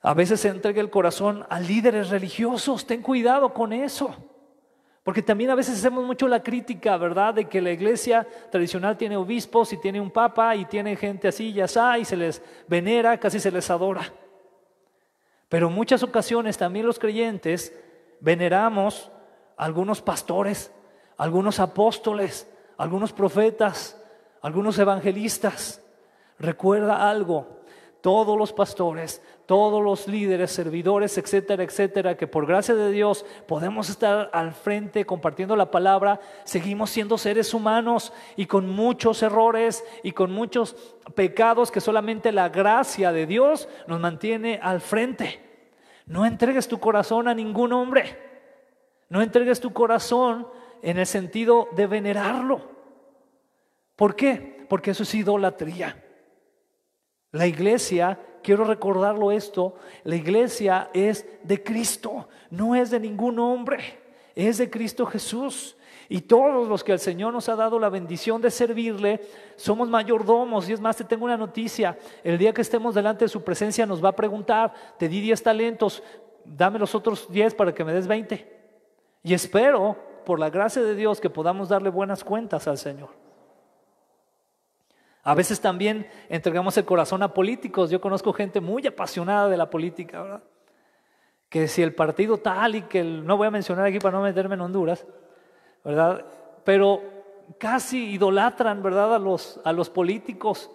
Speaker 1: A veces se entrega el corazón a líderes religiosos. Ten cuidado con eso. Porque también a veces hacemos mucho la crítica, ¿verdad? De que la iglesia tradicional tiene obispos y tiene un papa y tiene gente así, ya está, y se les venera, casi se les adora. Pero en muchas ocasiones también los creyentes veneramos algunos pastores, algunos apóstoles, algunos profetas, algunos evangelistas. Recuerda algo, todos los pastores, todos los líderes, servidores, etcétera, etcétera, que por gracia de Dios podemos estar al frente compartiendo la palabra, seguimos siendo seres humanos y con muchos errores y con muchos pecados que solamente la gracia de Dios nos mantiene al frente. No entregues tu corazón a ningún hombre. No entregues tu corazón en el sentido de venerarlo. ¿Por qué? Porque eso es idolatría. La iglesia, quiero recordarlo esto, la iglesia es de Cristo, no es de ningún hombre, es de Cristo Jesús. Y todos los que el Señor nos ha dado la bendición de servirle, somos mayordomos. Y es más, te tengo una noticia. El día que estemos delante de su presencia nos va a preguntar, te di 10 talentos, dame los otros 10 para que me des 20. Y espero, por la gracia de Dios, que podamos darle buenas cuentas al Señor. A veces también entregamos el corazón a políticos. Yo conozco gente muy apasionada de la política, ¿verdad? Que si el partido tal y que el, no voy a mencionar aquí para no meterme en Honduras, ¿verdad? Pero casi idolatran, ¿verdad? A los, a los políticos.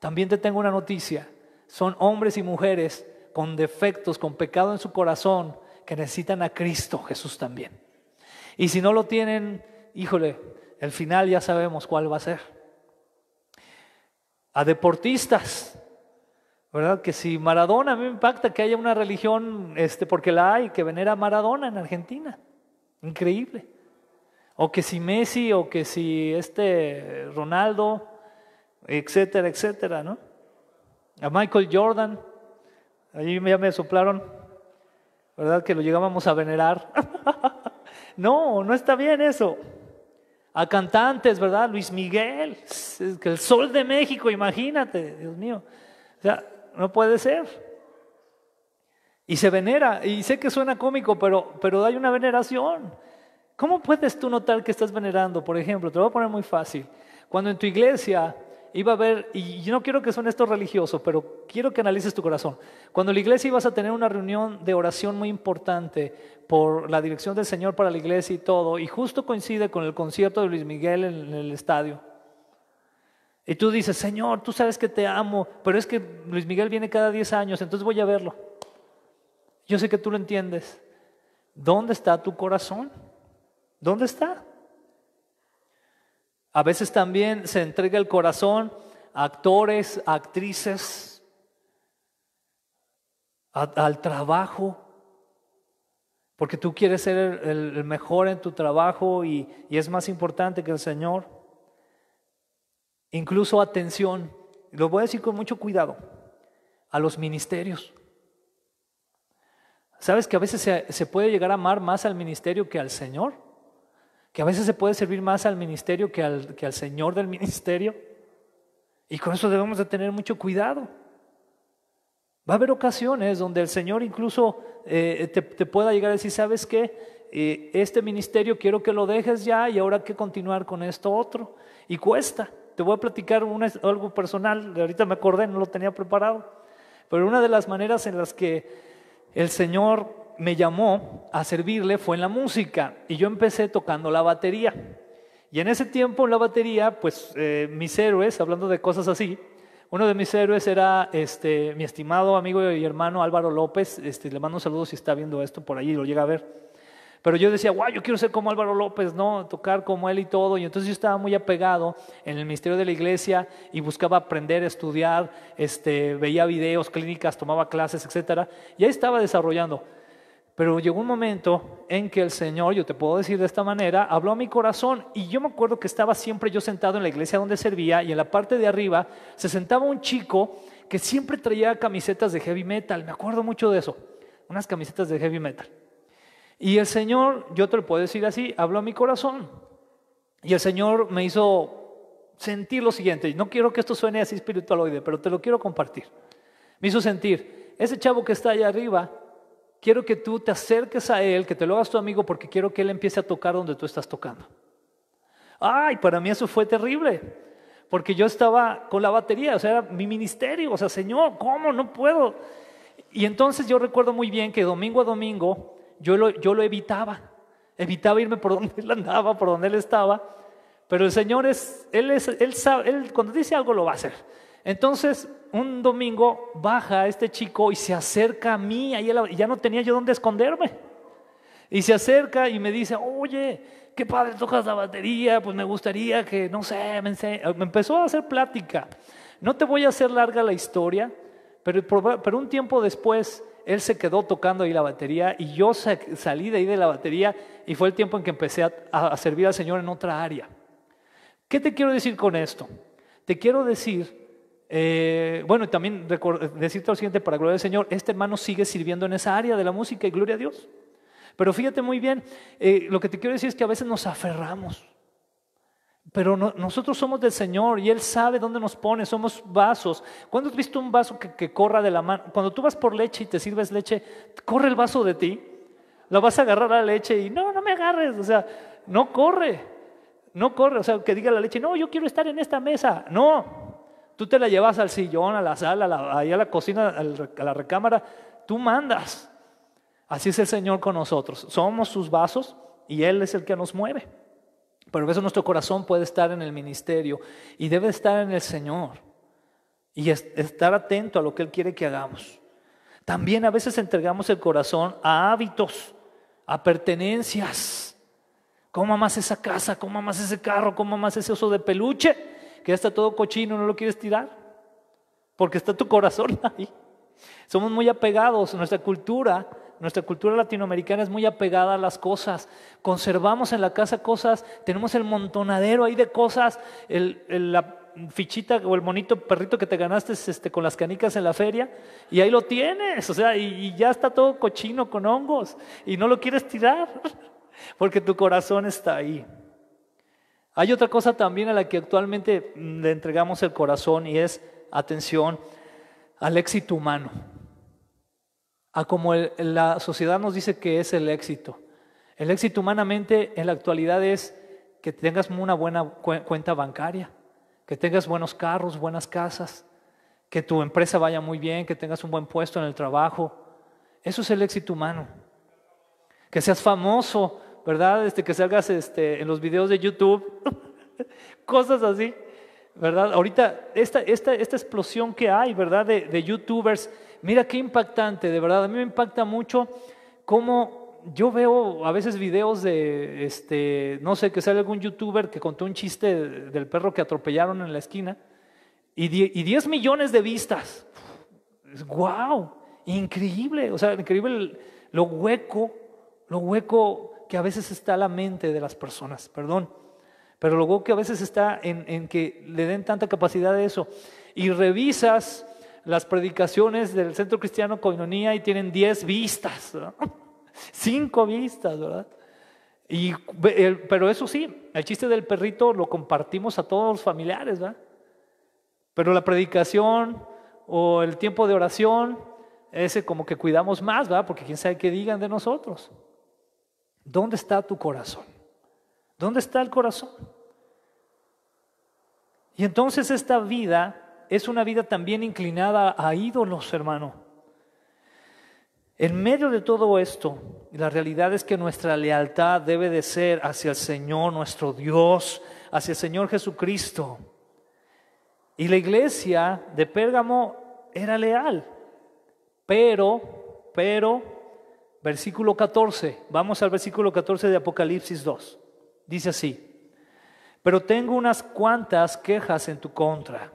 Speaker 1: También te tengo una noticia. Son hombres y mujeres con defectos, con pecado en su corazón, que necesitan a Cristo Jesús también. Y si no lo tienen, híjole, el final ya sabemos cuál va a ser. A deportistas, ¿verdad? Que si Maradona, a mí me impacta que haya una religión, este, porque la hay, que venera a Maradona en Argentina. Increíble. O que si Messi, o que si este Ronaldo, etcétera, etcétera, ¿no? A Michael Jordan, ahí ya me soplaron, ¿verdad? Que lo llegábamos a venerar. *laughs* No, no está bien eso. A cantantes, ¿verdad? Luis Miguel, el sol de México, imagínate, Dios mío. O sea, no puede ser. Y se venera, y sé que suena cómico, pero, pero hay una veneración. ¿Cómo puedes tú notar que estás venerando? Por ejemplo, te lo voy a poner muy fácil. Cuando en tu iglesia iba a ver, y yo no quiero que suene esto religioso, pero quiero que analices tu corazón. Cuando la iglesia ibas a tener una reunión de oración muy importante por la dirección del Señor para la iglesia y todo, y justo coincide con el concierto de Luis Miguel en el estadio. Y tú dices, Señor, tú sabes que te amo, pero es que Luis Miguel viene cada 10 años, entonces voy a verlo. Yo sé que tú lo entiendes. ¿Dónde está tu corazón? ¿Dónde está? A veces también se entrega el corazón a actores, actrices, al trabajo, porque tú quieres ser el, mejor en tu trabajo y, es más importante que el Señor. Incluso atención, lo voy a decir con mucho cuidado, a los ministerios. ¿Sabes que a veces se, puede llegar a amar más al ministerio que al Señor? que a veces se puede servir más al ministerio que al, que al Señor del ministerio. Y con eso debemos de tener mucho cuidado. Va a haber ocasiones donde el Señor incluso eh, te, pueda llegar a decir, ¿sabes qué? Eh, este ministerio quiero que lo dejes ya y ahora que continuar con esto otro. Y cuesta. Te voy a platicar una, algo personal, ahorita me acordé, no lo tenía preparado. Pero una de las maneras en las que el Señor me llamó a servirle fue en la música y yo empecé tocando la batería. Y en ese tiempo en la batería, pues eh, mis héroes, hablando de cosas así, uno de mis héroes era este, mi estimado amigo y hermano Álvaro López, este, le mando un saludo si está viendo esto por ahí, lo llega a ver. Pero yo decía, guau, yo quiero ser como Álvaro López, ¿no? Tocar como él y todo. Y entonces yo estaba muy apegado en el ministerio de la iglesia y buscaba aprender, estudiar, este, veía videos, clínicas, tomaba clases, etc. Y ahí estaba desarrollando. Pero llegó un momento en que el Señor, yo te puedo decir de esta manera, habló a mi corazón y yo me acuerdo que estaba siempre yo sentado en la iglesia donde servía y en la parte de arriba se sentaba un chico que siempre traía camisetas de heavy metal, me acuerdo mucho de eso, unas camisetas de heavy metal. Y el Señor, yo te lo puedo decir así, habló a mi corazón y el Señor me hizo sentir lo siguiente, no quiero que esto suene así espiritualoide, pero te lo quiero compartir. Me hizo sentir, ese chavo que está allá arriba quiero que tú te acerques a Él, que te lo hagas tu amigo, porque quiero que Él empiece a tocar donde tú estás tocando. Ay, para mí eso fue terrible, porque yo estaba con la batería, o sea, era mi ministerio, o sea, Señor, ¿cómo? No puedo. Y entonces yo recuerdo muy bien que domingo a domingo yo lo, yo lo evitaba, evitaba irme por *laughs* donde Él andaba, por donde Él estaba, pero el Señor es, Él, es, él, sabe, él cuando dice algo lo va a hacer. Entonces, un domingo baja este chico y se acerca a mí, ahí ya no tenía yo dónde esconderme. Y se acerca y me dice, oye, qué padre tocas la batería, pues me gustaría que, no sé, me, empezó a hacer plática. No te voy a hacer larga la historia, pero, un tiempo después él se quedó tocando ahí la batería y yo salí de ahí de la batería y fue el tiempo en que empecé a servir al Señor en otra área. ¿Qué te quiero decir con esto? Te quiero decir eh, bueno, también decirte lo siguiente, para gloria del Señor, este hermano sigue sirviendo en esa área de la música y gloria a Dios. Pero fíjate muy bien, eh, lo que te quiero decir es que a veces nos aferramos. Pero nosotros somos del Señor y Él sabe dónde nos pone, somos vasos. ¿Cuándo has visto un vaso que, que corra de la mano? Cuando tú vas por leche y te sirves leche, corre el vaso de ti. La vas a agarrar a la leche y no, no me agarres. O sea, no corre, no corre. O sea, que diga la leche, no, yo quiero estar en esta mesa. No, Tú te la llevas al sillón, a la sala, a la, ahí a la cocina, a la recámara. Tú mandas. Así es el Señor con nosotros. Somos sus vasos y Él es el que nos mueve. Pero eso veces nuestro corazón puede estar en el ministerio y debe estar en el Señor y estar atento a lo que Él quiere que hagamos. También a veces entregamos el corazón a hábitos, a pertenencias. ¿Cómo amas esa casa? ¿Cómo amas ese carro? ¿Cómo amas ese oso de peluche? que ya está todo cochino, no lo quieres tirar, porque está tu corazón *laughs* ahí. Somos muy apegados, nuestra cultura, nuestra cultura latinoamericana es muy apegada a las cosas. Conservamos en la casa cosas, tenemos el montonadero ahí de cosas, la fichita o el bonito perrito que te ganaste este, con las canicas en la feria y ahí lo tienes, o sea, y ya está todo cochino con hongos y no lo quieres tirar *laughs* porque tu corazón está ahí. Hay otra cosa también a la que actualmente mm, le entregamos el corazón y es atención al éxito humano, a como la sociedad nos dice que es el éxito. El éxito humanamente en la actualidad es que tengas una buena cuenta bancaria, que tengas buenos carros, buenas casas, que tu empresa vaya muy bien, que tengas un buen puesto en el trabajo. Eso es el éxito humano. Que seas famoso, ¿verdad? Este, que salgas este, en los videos de YouTube, *laughs* cosas así, ¿verdad? Ahorita, esta, esta, esta explosión que hay, ¿verdad? De, youtubers, mira qué impactante, de verdad, a mí me impacta mucho cómo yo veo a veces videos de, este, no sé, que sale algún youtuber que contó un chiste del perro que atropellaron en la esquina y, y 10 millones de vistas. ¡Wow! Increíble, o sea, increíble lo hueco, lo hueco que a veces está la mente de las personas, perdón. Pero luego que a veces está en, que le den tanta capacidad de eso. Y revisas las predicaciones del Centro Cristiano Coinonía y tienen 10 vistas, 5 *laughs* vistas, ¿verdad? Y, pero eso sí, el chiste del perrito lo compartimos a todos los familiares, ¿verdad? Pero la predicación o el tiempo de oración, ese como que cuidamos más, ¿verdad? Porque quién sabe qué digan de nosotros. ¿Dónde está tu corazón? ¿Dónde está el corazón? Y entonces esta vida es una vida también inclinada a ídolos, hermano. En medio de todo esto, la realidad es que nuestra lealtad debe de ser hacia el Señor, nuestro Dios, hacia el Señor Jesucristo. Y la iglesia de Pérgamo era leal, pero, pero, versículo 14, vamos al versículo 14 de Apocalipsis 2. Dice así, pero tengo unas cuantas quejas en tu contra.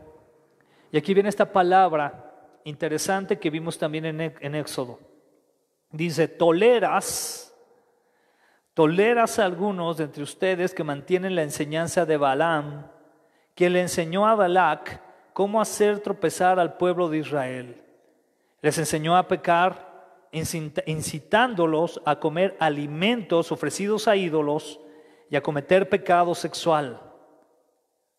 Speaker 1: Y aquí viene esta palabra interesante que vimos también en, Éxodo. Dice, toleras, toleras algunos de entre ustedes que mantienen la enseñanza de Balaam, quien le enseñó a Balac cómo hacer tropezar al pueblo de Israel. Les enseñó a pecar incitándolos a comer alimentos ofrecidos a ídolos y a cometer pecado sexual.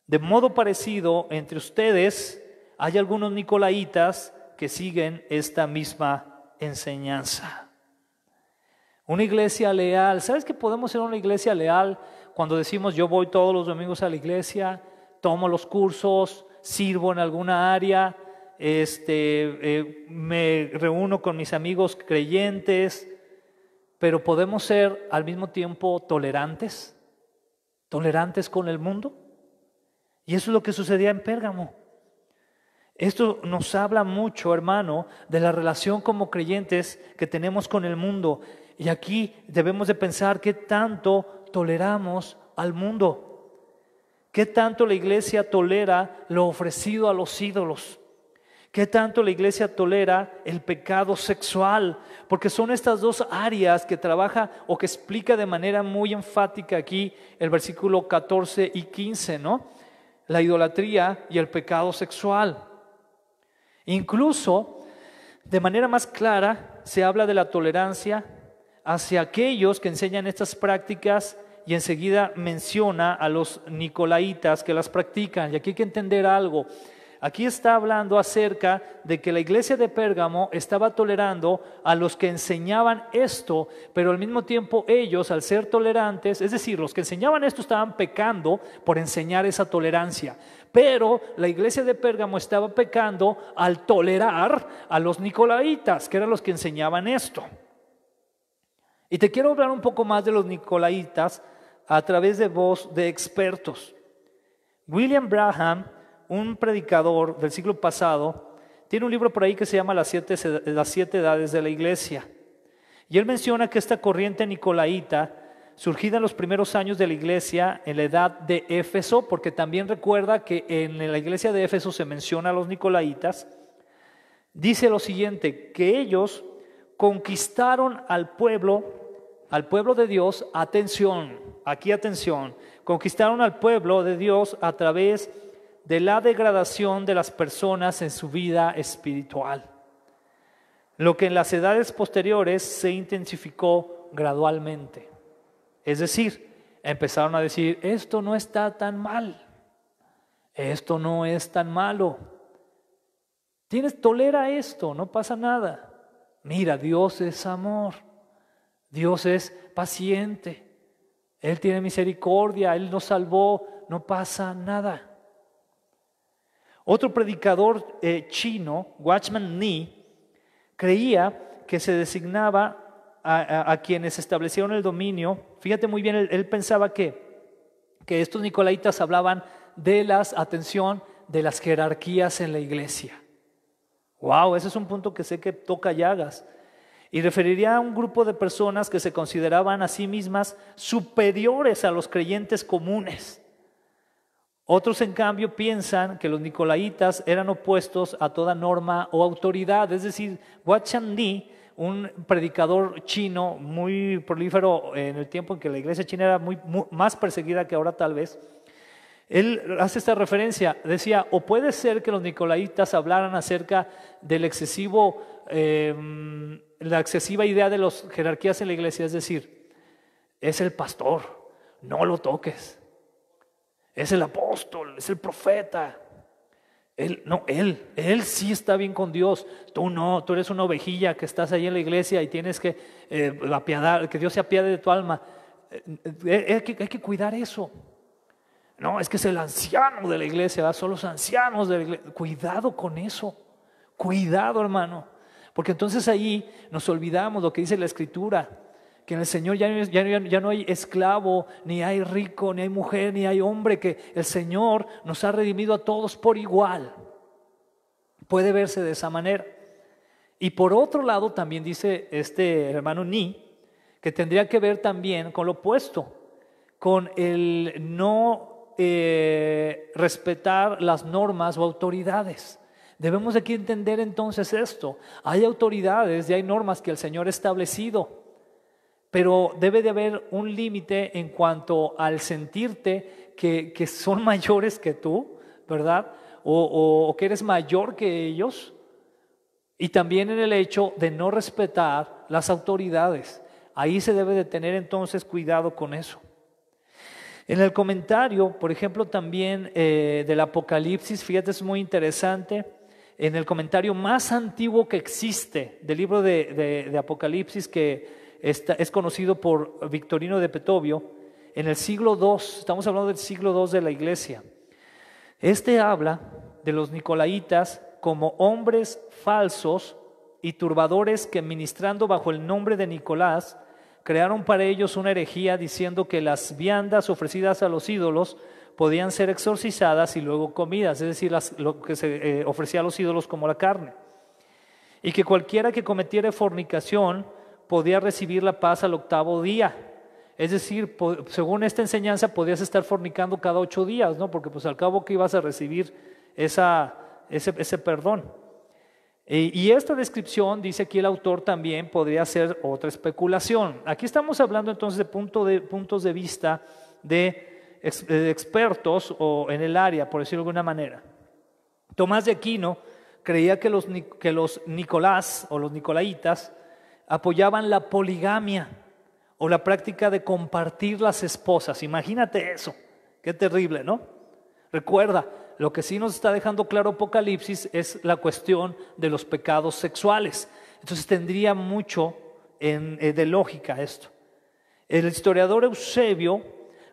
Speaker 1: De modo parecido, entre ustedes hay algunos nicolaitas que siguen esta misma enseñanza. Una iglesia leal. ¿Sabes que podemos ser una iglesia leal cuando decimos yo voy todos los domingos a la iglesia, tomo los cursos, sirvo en alguna área, este, eh, me reúno con mis amigos creyentes, pero podemos ser al mismo tiempo tolerantes, tolerantes con el mundo. Y eso es lo que sucedía en Pérgamo. Esto nos habla mucho, hermano, de la relación como creyentes que tenemos con el mundo. Y aquí debemos de pensar qué tanto toleramos al mundo, qué tanto la iglesia tolera lo ofrecido a los ídolos. ¿Qué tanto la iglesia tolera el pecado sexual? Porque son estas dos áreas que trabaja o que explica de manera muy enfática aquí el versículo 14 y 15, ¿no? La idolatría y el pecado sexual. Incluso, de manera más clara, se habla de la tolerancia hacia aquellos que enseñan estas prácticas y enseguida menciona a los nicolaitas que las practican. Y aquí hay que entender algo. Aquí está hablando acerca de que la iglesia de Pérgamo estaba tolerando a los que enseñaban esto, pero al mismo tiempo ellos, al ser tolerantes, es decir, los que enseñaban esto estaban pecando por enseñar esa tolerancia. Pero la iglesia de Pérgamo estaba pecando al tolerar a los nicolaitas, que eran los que enseñaban esto. Y te quiero hablar un poco más de los nicolaitas a través de voz de expertos. William Braham un predicador del siglo pasado, tiene un libro por ahí que se llama Las siete, las edades de la iglesia. Y él menciona que esta corriente nicolaíta, surgida en los primeros años de la iglesia, en la edad de Éfeso, porque también recuerda que en la iglesia de Éfeso se menciona a los nicolaitas, dice lo siguiente, que ellos conquistaron al pueblo, al pueblo de Dios, atención, aquí atención, conquistaron al pueblo de Dios a través de la degradación de las personas en su vida espiritual, lo que en las edades posteriores se intensificó gradualmente. Es decir, empezaron a decir, esto no está tan mal, esto no es tan malo, tienes, tolera esto, no pasa nada. Mira, Dios es amor, Dios es paciente, Él tiene misericordia, Él nos salvó, no pasa nada. Otro predicador eh, chino, Watchman Nee, creía que se designaba a, quienes establecieron el dominio. Fíjate muy bien, él, pensaba que, que estos nicolaitas hablaban de las, atención, de las jerarquías en la iglesia. Wow, ese es un punto que sé que toca llagas. Y referiría a un grupo de personas que se consideraban a sí mismas superiores a los creyentes comunes. Otros, en cambio, piensan que los nicolaitas eran opuestos a toda norma o autoridad. Es decir, Wachandi, un predicador chino muy prolífero en el tiempo en que la iglesia china era muy, más perseguida que ahora tal vez, él hace esta referencia. Decía, o puede ser que los nicolaitas hablaran acerca del excesivo, em, la excesiva idea de las jerarquías en la iglesia, es decir, es el pastor, no lo toques es el apóstol, es el profeta. Él, no, él, él sí está bien con Dios. Tú no, tú eres una ovejilla que estás ahí en la iglesia y tienes que eh, apiadar, que Dios se apiade de tu alma. Eh, eh, hay, que, cuidar eso. No, es que es el anciano de la iglesia, son los ancianos de la iglesia. Cuidado con eso. Cuidado, hermano. Porque entonces ahí nos olvidamos lo que dice la escritura que en el Señor ya, no hay esclavo, ni hay rico, ni hay mujer, ni hay hombre, que el Señor nos ha redimido a todos por igual. Puede verse de esa manera. Y por otro lado, también dice este hermano Ni, que tendría que ver también con lo opuesto, con el no eh, respetar las normas o autoridades. Debemos aquí entender entonces esto. Hay autoridades y hay normas que el Señor ha establecido pero debe de haber un límite en cuanto al sentirte que, que, son *laughs* mayores que tú, ¿verdad? O, que eres mayor que ellos. Y también en el hecho de no respetar las autoridades. Ahí se debe de tener entonces cuidado con eso. En el comentario, por ejemplo, también eh, del Apocalipsis, fíjate, es muy interesante. En el comentario más antiguo que existe del libro de, de Apocalipsis, que es conocido por Victorino de Petovio, en el siglo II, estamos hablando del siglo II de la iglesia. Este habla de los nicolaitas como hombres falsos y turbadores que ministrando bajo el nombre de Nicolás crearon para ellos una herejía diciendo que las viandas ofrecidas a los ídolos podían ser exorcizadas y luego comidas, es decir, lo que se eh, ofrecía a los ídolos como la carne. Y que cualquiera que cometiera fornicación podía recibir la paz al octavo día. Es decir, según esta enseñanza podías estar fornicando cada ocho días, ¿no? Porque pues al cabo que ibas a recibir esa, ese, perdón. E, y esta descripción, dice aquí el autor, también podría ser otra especulación. Aquí estamos hablando entonces de, punto de puntos de vista de, expertos o en el área, por decirlo de alguna manera. Tomás de Aquino creía que los, que los Nicolás o los Nicolaitas apoyaban la poligamia o la práctica de compartir las esposas. Imagínate eso, qué terrible, ¿no? Recuerda, lo que sí nos está dejando claro Apocalipsis es la cuestión de los pecados sexuales. Entonces tendría mucho eh, de lógica esto. El historiador Eusebio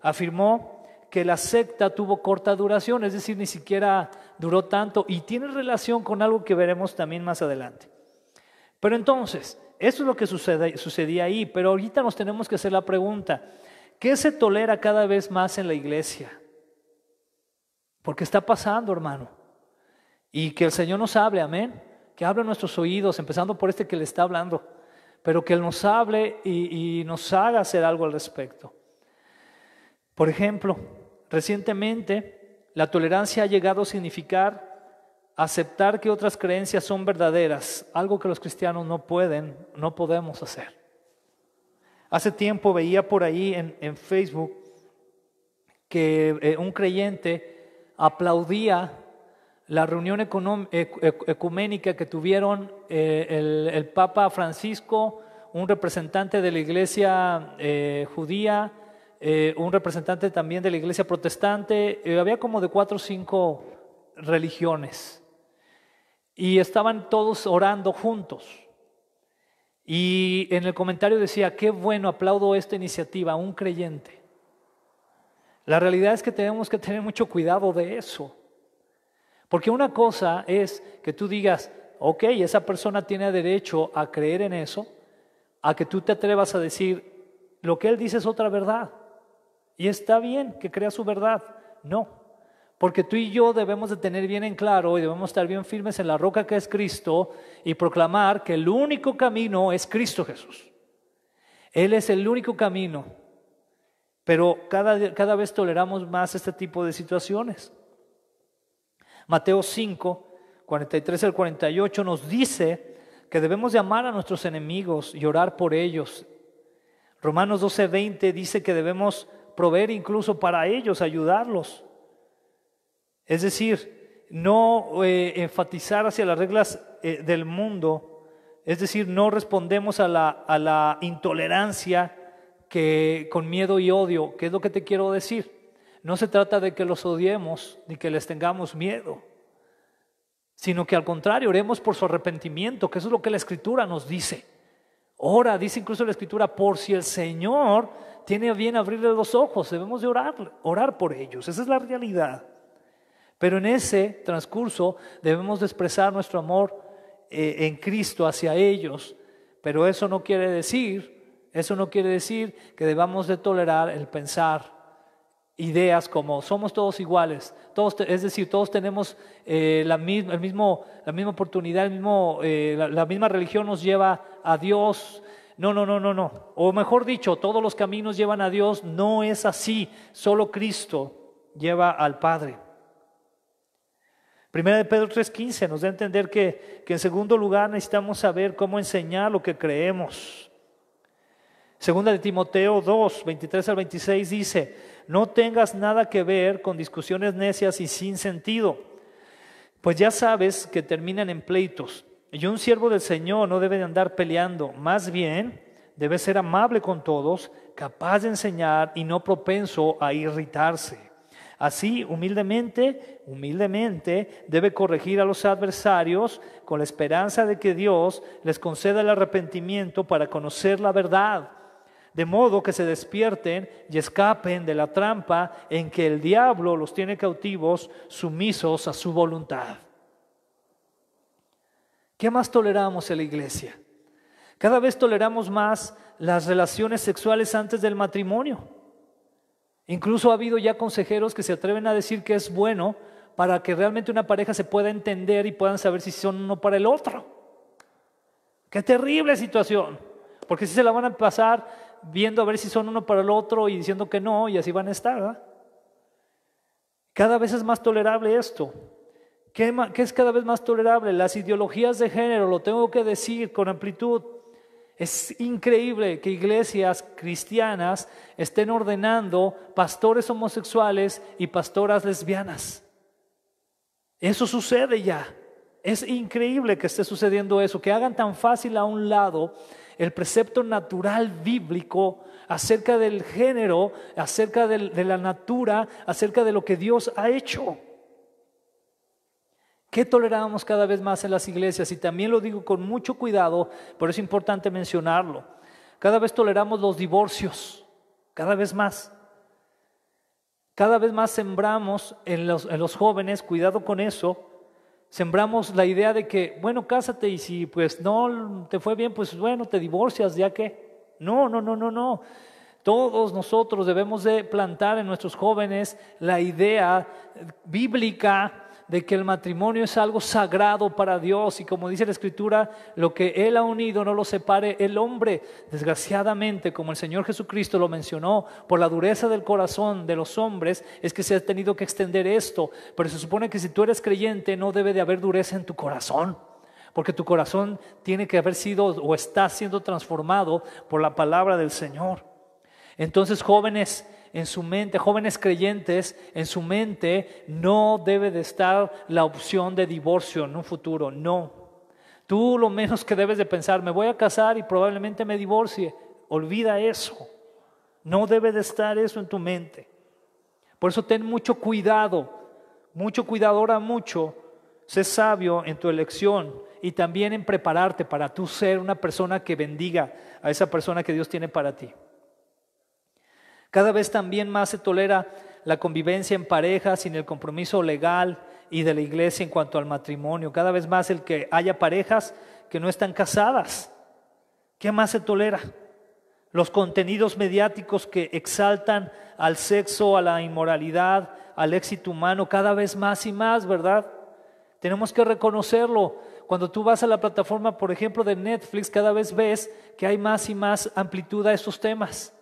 Speaker 1: afirmó que la secta tuvo corta duración, es decir, ni siquiera duró tanto y tiene relación con algo que veremos también más adelante. Pero entonces, eso es lo que sucedía ahí, pero ahorita nos tenemos que hacer la pregunta, ¿qué se tolera cada vez más en la iglesia? Porque está pasando, hermano. Y que el Señor nos hable, amén. Que hable nuestros oídos, empezando por este que le está hablando, pero que Él nos hable y nos haga hacer algo al respecto. Por ejemplo, recientemente la tolerancia ha llegado a significar aceptar que otras creencias son verdaderas, algo que los cristianos no pueden, no podemos hacer. Hace tiempo veía por ahí en, Facebook que eh, un creyente aplaudía la reunión ecuménica que tuvieron eh, el, Papa Francisco, un representante de la iglesia eh, judía, un representante también de la iglesia protestante, había como de cuatro o cinco religiones y estaban todos orando juntos. Y en el comentario decía, qué bueno, aplaudo esta iniciativa, un creyente. La realidad es que tenemos que tener mucho cuidado de eso. Porque una cosa es que tú digas, ok, esa persona tiene derecho a creer en eso, a que tú te atrevas a decir, lo que él dice es otra verdad. Y está bien que crea su verdad. No, porque tú y yo debemos de tener bien en claro y debemos estar bien firmes en la roca que es Cristo y proclamar que el único camino es Cristo Jesús. Él es el único camino. Pero cada, vez toleramos más este tipo de situaciones. Mateo 5, 43 al 48 nos dice que debemos llamar amar a nuestros enemigos y orar por ellos. Romanos 12, 20 dice que debemos proveer incluso para ellos, ayudarlos. Es decir, no eh, enfatizar hacia las reglas eh, del mundo, es decir, no respondemos a la, intolerancia que, con miedo y odio, ¿qué es lo que te quiero decir? No se trata de que los odiemos ni que les tengamos miedo, sino que al contrario, oremos por su arrepentimiento, que eso es lo que la Escritura nos dice. Ora, dice incluso la Escritura, por si el Señor tiene bien abrirle los ojos, debemos de orar, orar por ellos, esa es la realidad. Pero en ese transcurso debemos de expresar nuestro amor eh, en Cristo hacia ellos. Pero eso no quiere decir, eso no quiere decir que debamos de tolerar el pensar ideas como somos todos iguales, todos, es decir, todos tenemos eh, la, misma, mismo, la misma oportunidad, eh, la, la, misma religión nos lleva a Dios. No, no, no, no, no. O mejor dicho, todos los caminos llevan a Dios. No es así. Solo Cristo lleva al Padre. Primera de Pedro 3.15 nos da a entender que, que en segundo lugar necesitamos saber cómo enseñar lo que creemos. Segunda de Timoteo 2.23 al 26 dice, no tengas nada que ver con discusiones necias y sin sentido, pues ya sabes que terminan en pleitos. Y un siervo del Señor no debe de andar peleando, más bien debe ser amable con todos, capaz de enseñar y no propenso a irritarse. Así, humildemente, humildemente debe corregir a los adversarios con la esperanza de que Dios les conceda el arrepentimiento para conocer la verdad, de modo que se despierten y escapen de la trampa en que el diablo los tiene cautivos, sumisos a su voluntad. ¿Qué más toleramos en la iglesia? Cada vez toleramos más las relaciones sexuales antes del matrimonio. Incluso ha habido ya consejeros que se atreven a decir que es bueno para que realmente una pareja se pueda entender y puedan saber si son uno para el otro. Qué terrible situación, porque si se la van a pasar viendo a ver si son uno para el otro y diciendo que no, y así van a estar. Cada vez es más tolerable esto. ¿Qué es cada vez más tolerable? Las ideologías de género, lo tengo que decir con amplitud. Es increíble que iglesias cristianas estén ordenando pastores homosexuales y pastoras lesbianas. Eso sucede ya. Es increíble que esté sucediendo eso, que hagan tan fácil a un lado el precepto natural bíblico acerca del género, acerca de la natura, acerca de lo que Dios ha hecho. ¿Qué toleramos cada vez más en las iglesias? Y también lo digo con mucho cuidado, pero es importante mencionarlo. Cada vez toleramos los divorcios, cada vez más. Cada vez más sembramos en los, en los jóvenes, cuidado con eso, sembramos la idea de que, bueno, cásate y si pues no te fue bien, pues bueno, te divorcias, ya que. No, no, no, no, no. Todos nosotros debemos de plantar en nuestros jóvenes la idea bíblica de que el matrimonio es algo sagrado para Dios y como dice la escritura, lo que Él ha unido no lo separe el hombre. Desgraciadamente, como el Señor Jesucristo lo mencionó, por la dureza del corazón de los hombres es que se ha tenido que extender esto, pero se supone que si tú eres creyente no debe de haber dureza en tu corazón porque tu corazón tiene que haber sido o está siendo transformado por la palabra del Señor. Entonces, jóvenes, en su mente, jóvenes creyentes, en su mente no debe de estar la opción de divorcio en un futuro, no. Tú lo menos que debes de pensar, me voy a casar y probablemente me divorcie. Olvida eso. No debe de estar eso en tu mente. Por eso ten mucho cuidado, mucho cuidado, ahora mucho, sé sabio en tu elección y también en prepararte para tú ser una persona que bendiga a esa persona que Dios tiene para ti. Cada vez también más se tolera la convivencia en pareja sin el compromiso legal y de la iglesia en cuanto al matrimonio. Cada vez más el que haya parejas que no están casadas. ¿Qué más se tolera? Los contenidos mediáticos que exaltan al sexo, a la inmoralidad, al éxito humano, cada vez más y más, ¿verdad? Tenemos que reconocerlo. Cuando tú vas a la plataforma, por ejemplo, de Netflix, cada vez ves que hay más y más amplitud a estos temas.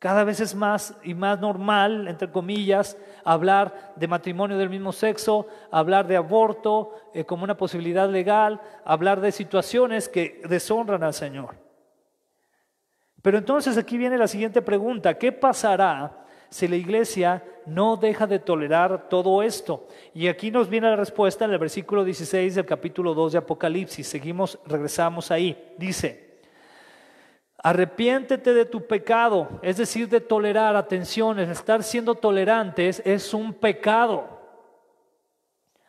Speaker 1: Cada vez es más y más normal, entre comillas, hablar de matrimonio del mismo sexo, hablar de aborto eh, como una posibilidad legal, hablar de situaciones que deshonran al Señor. Pero entonces aquí viene la siguiente pregunta, ¿qué pasará si la iglesia no deja de tolerar todo esto? Y aquí nos viene la respuesta en el versículo 16 del capítulo 2 de Apocalipsis, seguimos, regresamos ahí, dice, Arrepiéntete de tu pecado, es decir, de tolerar, atenciones, estar siendo tolerantes es un pecado.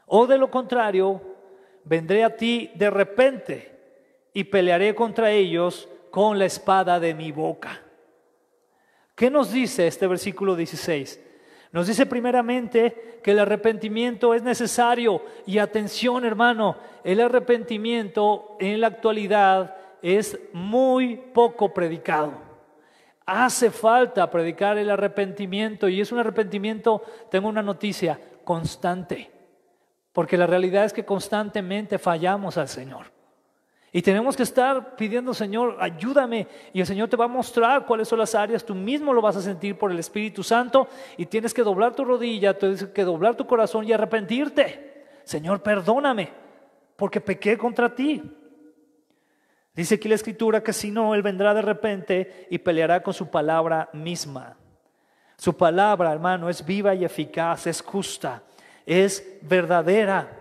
Speaker 1: O de lo contrario, vendré a ti de repente y pelearé contra ellos con la espada de mi boca. ¿Qué nos dice este versículo 16? Nos dice primeramente que el arrepentimiento es necesario y atención hermano, el arrepentimiento en la actualidad es muy poco predicado. Hace falta predicar el arrepentimiento y es un arrepentimiento, tengo una noticia, constante. Porque la realidad es que constantemente fallamos al Señor. Y tenemos que estar pidiendo, Señor, ayúdame. Y el Señor te va a mostrar cuáles son las áreas. Tú mismo lo vas a sentir por el Espíritu Santo. Y tienes que doblar tu rodilla, tienes que doblar tu corazón y arrepentirte. Señor, perdóname, porque pequé contra ti. Dice aquí la escritura que si no, Él vendrá de repente y peleará con su palabra misma. Su palabra, hermano, es viva y eficaz, es justa, es verdadera.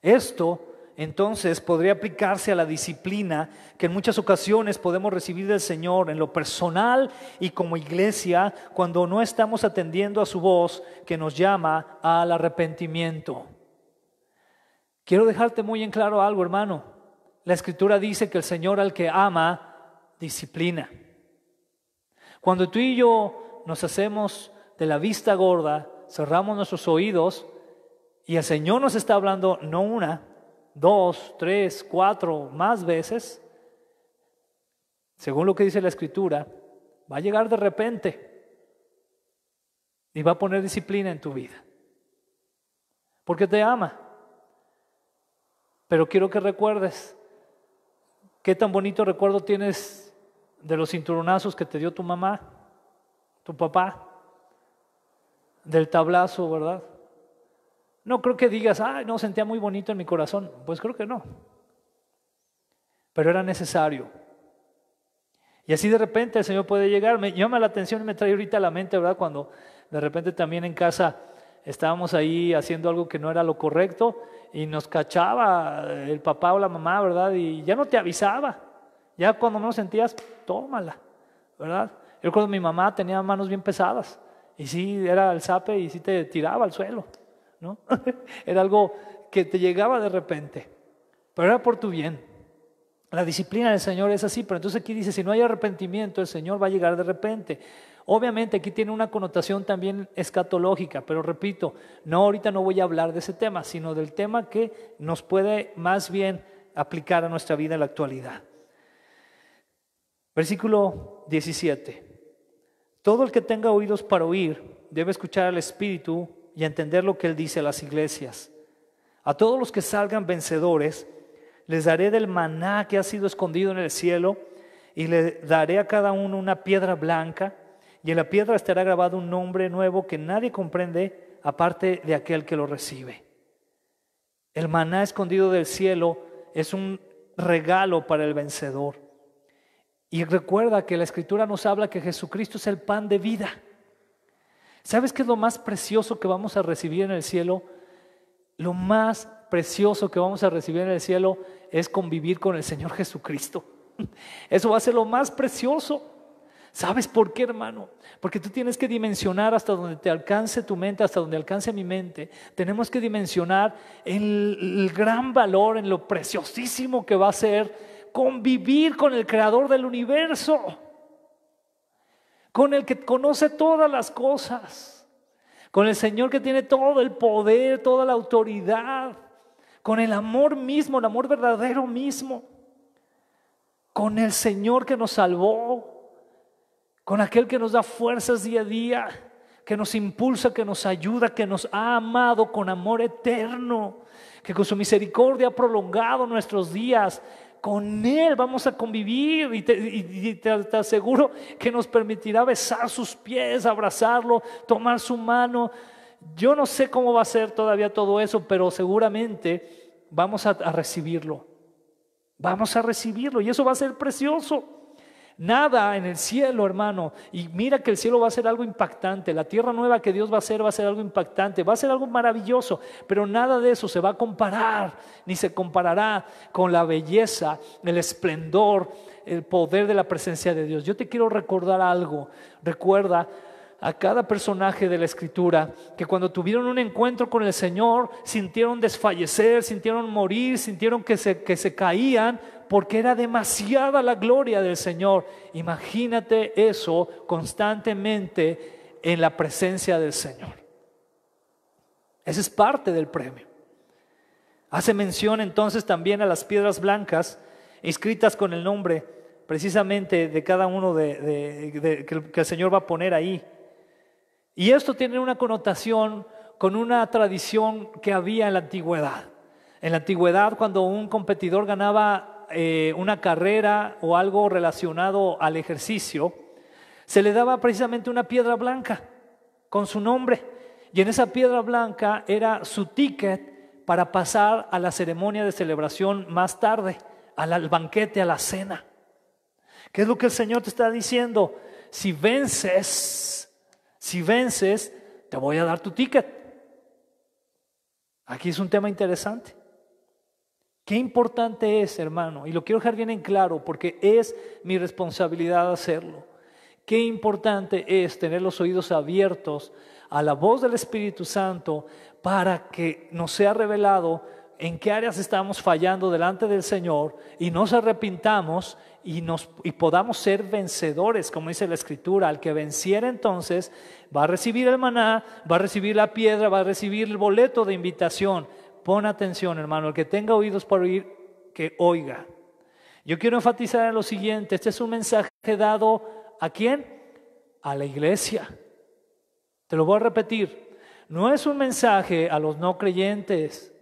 Speaker 1: Esto entonces podría aplicarse a la disciplina que en muchas ocasiones podemos recibir del Señor en lo personal y como iglesia cuando no estamos atendiendo a su voz que nos llama al arrepentimiento. Quiero dejarte muy en claro algo, hermano. La escritura dice que el Señor al que ama, disciplina. Cuando tú y yo nos hacemos de la vista gorda, cerramos nuestros oídos y el Señor nos está hablando no una, dos, tres, cuatro, más veces, según lo que dice la escritura, va a llegar de repente y va a poner disciplina en tu vida. Porque te ama. Pero quiero que recuerdes ¿Qué tan bonito recuerdo tienes de los cinturonazos que te dio tu mamá, tu papá? Del tablazo, ¿verdad? No creo que digas, ay, no, sentía muy bonito en mi corazón. Pues creo que no. Pero era necesario. Y así de repente el Señor puede llegar. Me llama la atención y me trae ahorita a la mente, ¿verdad? Cuando de repente también en casa estábamos ahí haciendo algo que no era lo correcto y nos cachaba el papá o la mamá, ¿verdad? Y ya no te avisaba. Ya cuando no sentías, tómala, ¿verdad? Yo cuando mi mamá tenía manos bien pesadas y sí era el zape y sí te tiraba al suelo, ¿no? *laughs* era algo que te llegaba de repente, pero era por tu bien. La disciplina del Señor es así, pero entonces aquí dice, si no hay arrepentimiento, el Señor va a llegar de repente. Obviamente aquí tiene una connotación también escatológica, pero repito, no ahorita no voy a hablar de ese tema, sino del tema que nos puede más bien aplicar a nuestra vida en la actualidad. Versículo 17. Todo el que tenga oídos para oír debe escuchar al Espíritu y entender lo que Él dice a las iglesias. A todos los que salgan vencedores, les daré del maná que ha sido escondido en el cielo y le daré a cada uno una piedra blanca y en la piedra estará grabado un nombre nuevo que nadie comprende aparte de aquel que lo recibe. El maná escondido del cielo es un regalo para el vencedor. Y recuerda que la escritura nos habla que Jesucristo es el pan de vida. ¿Sabes qué es lo más precioso que vamos a recibir en el cielo? Lo más precioso que vamos a recibir en el cielo es convivir con el Señor Jesucristo. *laughs* Eso va a ser lo más precioso. ¿Sabes por qué, hermano? Porque tú tienes que dimensionar hasta donde te alcance tu mente, hasta donde alcance mi mente. Tenemos que dimensionar el, gran valor, en lo preciosísimo que va a ser convivir con el creador del universo, con el que conoce todas las cosas, con el Señor que tiene todo el poder, toda la autoridad, con el amor mismo, el amor verdadero mismo, con el Señor que nos salvó con aquel que nos da fuerzas día a día, que nos impulsa, que nos ayuda, que nos ha amado con amor eterno, que con su misericordia ha prolongado nuestros días. Con Él vamos a convivir y te, aseguro que nos permitirá besar sus pies, abrazarlo, tomar su mano. Yo no sé cómo va a ser todavía todo eso, pero seguramente vamos a recibirlo. Vamos a recibirlo y eso va a ser precioso. Nada en el cielo, hermano. Y mira que el cielo va a ser algo impactante. La tierra nueva que Dios va a hacer va a ser algo impactante. Va a ser algo maravilloso. Pero nada de eso se va a comparar, ni se comparará con la belleza, el esplendor, el poder de la presencia de Dios. Yo te quiero recordar algo. Recuerda a cada personaje de la escritura que cuando tuvieron un encuentro con el Señor sintieron desfallecer, sintieron morir, sintieron que se, que se caían, porque era demasiada la gloria del Señor. Imagínate eso constantemente en la presencia del Señor. Ese es parte del premio. Hace mención entonces también a las piedras blancas inscritas con el nombre precisamente de cada uno que el Señor va a poner ahí. Y esto tiene una connotación con una tradición que había en la antigüedad. En la antigüedad, cuando un competidor ganaba eh, una carrera o algo relacionado al ejercicio, se le daba precisamente una piedra blanca con su nombre. Y en esa piedra blanca era su ticket para pasar a la ceremonia de celebración más tarde, al, al banquete, a la cena. ¿Qué es lo que el Señor te está diciendo? Si vences, si vences, te voy a dar tu ticket. Aquí es un tema interesante. Qué importante es, hermano, y lo quiero dejar bien en claro porque es mi responsabilidad hacerlo. Qué importante es tener los oídos abiertos a la voz del Espíritu Santo para que nos sea revelado en qué áreas estamos fallando delante del Señor y nos arrepintamos y, y podamos ser vencedores, como dice la Escritura. Al que venciera entonces va a recibir el maná, va a recibir la piedra, va a recibir el boleto de invitación Pon atención, hermano. El que tenga oídos para oír, que oiga. Yo quiero enfatizar en lo siguiente. Este es un mensaje dado a quién? A la iglesia. Te lo voy a repetir. No es un mensaje a los no creyentes.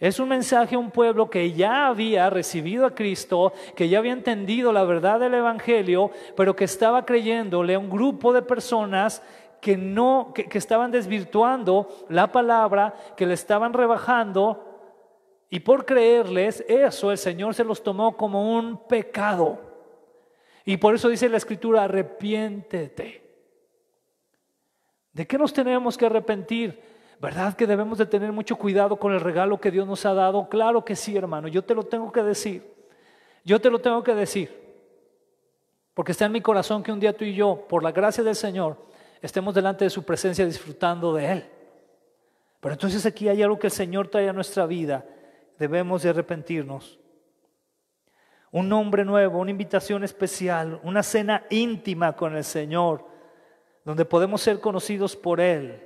Speaker 1: Es un mensaje a un pueblo que ya había recibido a Cristo, que ya había entendido la verdad del Evangelio, pero que estaba creyéndole a un grupo de personas que no, que, estaban desvirtuando la palabra, que le estaban rebajando, y por creerles eso el Señor se los tomó como un pecado. Y por eso dice la escritura, arrepiéntete. ¿De qué nos tenemos que arrepentir? ¿Verdad que debemos de tener mucho cuidado con el regalo que Dios nos ha dado? Claro que sí, hermano, yo te lo tengo que decir. Yo te lo tengo que decir. Porque está en mi corazón que un día tú y yo, por la gracia del Señor, estemos delante de su presencia disfrutando de Él. Pero entonces aquí hay algo que el Señor trae a nuestra vida. Debemos de arrepentirnos. Un nombre nuevo, una invitación especial, una cena íntima con el Señor, donde podemos ser conocidos por Él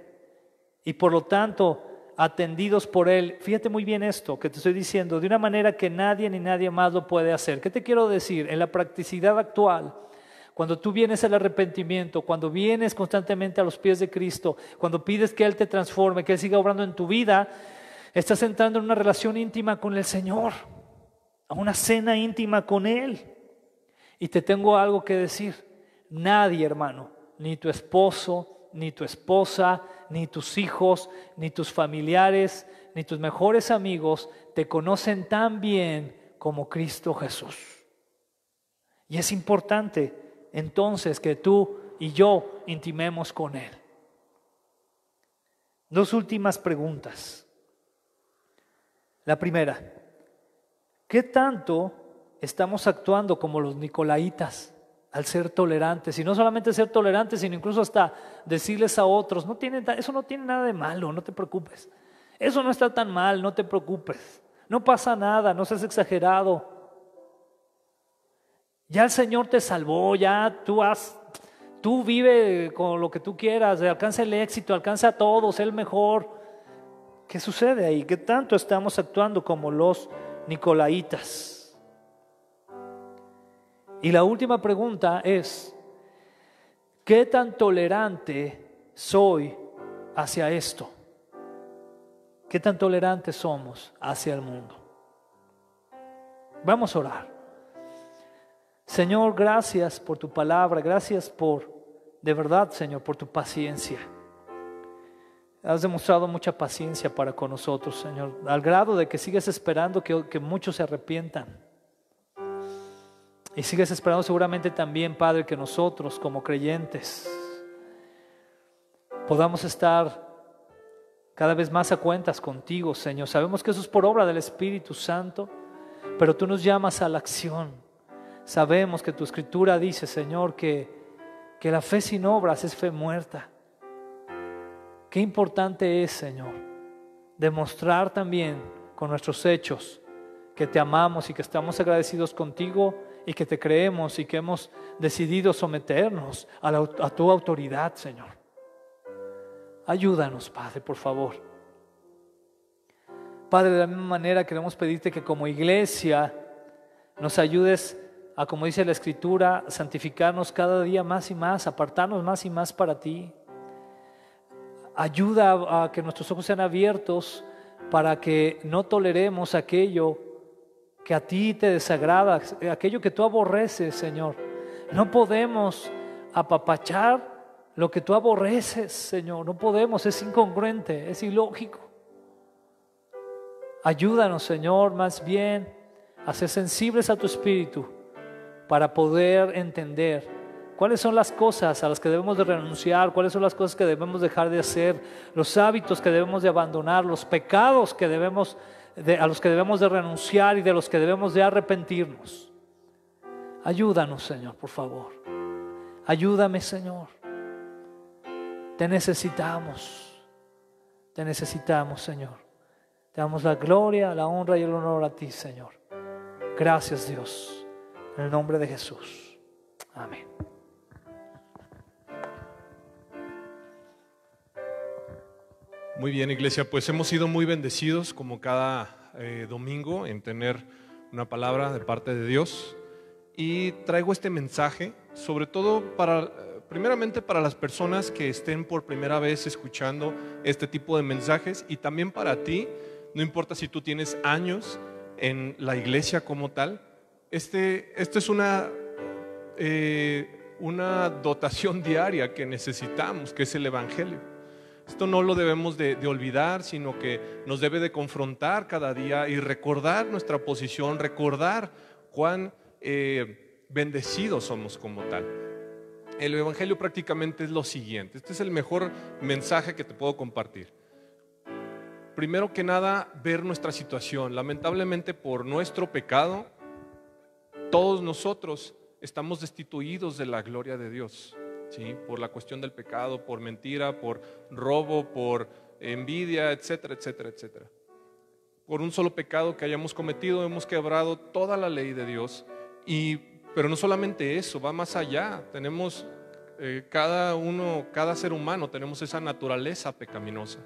Speaker 1: y por lo tanto atendidos por Él. Fíjate muy bien esto que te estoy diciendo, de una manera que nadie ni nadie más lo puede hacer. ¿Qué te quiero decir? En la practicidad actual, cuando tú vienes al arrepentimiento, cuando vienes constantemente a los pies de Cristo, cuando pides que Él te transforme, que Él siga obrando en tu vida, estás entrando en una relación íntima con el Señor, a una cena íntima con Él. Y te tengo algo que decir. Nadie, hermano, ni tu esposo, ni tu esposa, ni tus hijos, ni tus familiares, ni tus mejores amigos te conocen tan bien como Cristo Jesús. Y es importante entonces que tú y yo intimemos con Él. Dos últimas preguntas. La primera, ¿qué tanto estamos actuando como los nicolaitas al ser tolerantes? Y no solamente ser tolerantes, sino incluso hasta decirles a otros, no eso no tiene nada de malo, no te preocupes. Eso no está tan mal, no te preocupes. No pasa nada, no seas exagerado. Ya el Señor te salvó, ya tú has, tú vive con lo que tú quieras, alcanza el éxito, alcanza a todos, el mejor. ¿Qué sucede ahí? ¿Qué tanto estamos actuando como los nicolaitas? Y la última pregunta es, ¿qué tan tolerante soy hacia esto? ¿Qué tan tolerantes somos hacia el mundo? Vamos a orar. Señor, gracias por tu palabra, gracias por, de verdad, Señor, por tu paciencia. Has demostrado mucha paciencia para con nosotros, Señor, al grado de que sigues esperando que, muchos se arrepientan. Y sigues esperando seguramente también, Padre, que nosotros como creyentes podamos estar cada vez más a cuentas contigo, Señor. Sabemos que eso es por obra del Espíritu Santo, pero tú nos llamas a la acción. Sabemos que tu escritura dice, Señor, que, que la fe sin obras es fe muerta. Qué importante es, Señor, demostrar también con nuestros hechos que te amamos y que estamos agradecidos contigo y que te creemos y que hemos decidido someternos a, tu autoridad, Señor. Ayúdanos, Padre, por favor. Padre, de la misma manera queremos pedirte que como iglesia nos ayudes a, como dice la Escritura, santificarnos cada día más y más, apartarnos más y más para ti. Ayuda a, que nuestros ojos sean abiertos para que no toleremos aquello que a ti te desagrada, aquello que tú aborreces, Señor. No podemos apapachar lo que tú aborreces, Señor. No podemos, es incongruente, es ilógico. Ayúdanos, Señor, más bien a ser sensibles a tu espíritu para poder entender cuáles son las cosas a las que debemos de renunciar, cuáles son las cosas que debemos dejar de hacer, los hábitos que debemos de abandonar, los pecados que debemos a los que debemos de renunciar y de los que debemos de arrepentirnos. Ayúdanos, Señor, por favor. Ayúdame, Señor. Te necesitamos. Te necesitamos, Señor. Te damos la gloria, la honra y el honor a ti, Señor. Gracias, Dios. En el nombre de Jesús. Amén.
Speaker 2: Muy bien, iglesia, pues hemos sido muy bendecidos como cada eh, domingo en tener una palabra de parte de Dios. Y traigo este mensaje, sobre todo para, primeramente para las personas que estén por primera vez escuchando este tipo de mensajes y también para ti, no importa si tú tienes años en la iglesia como tal, este, esto es una, eh, una dotación *laughs* diaria que necesitamos, que es el Evangelio. Esto no lo debemos de, olvidar, sino que nos debe de confrontar cada día y recordar nuestra posición, recordar cuán eh, bendecidos somos como tal. El Evangelio prácticamente es lo siguiente. Este es el mejor mensaje que te puedo compartir primero que nada ver nuestra situación. Lamentablemente por nuestro pecado todos nosotros estamos destituidos de la gloria de Dios, ¿sí? por la cuestión del pecado, por mentira, por robo, por envidia, etcétera, etcétera, etcétera. Por un solo pecado que hayamos cometido hemos quebrado toda la ley de Dios. Y, pero no solamente eso, va más allá. Tenemos eh, cada uno, cada ser humano, tenemos esa naturaleza pecaminosa.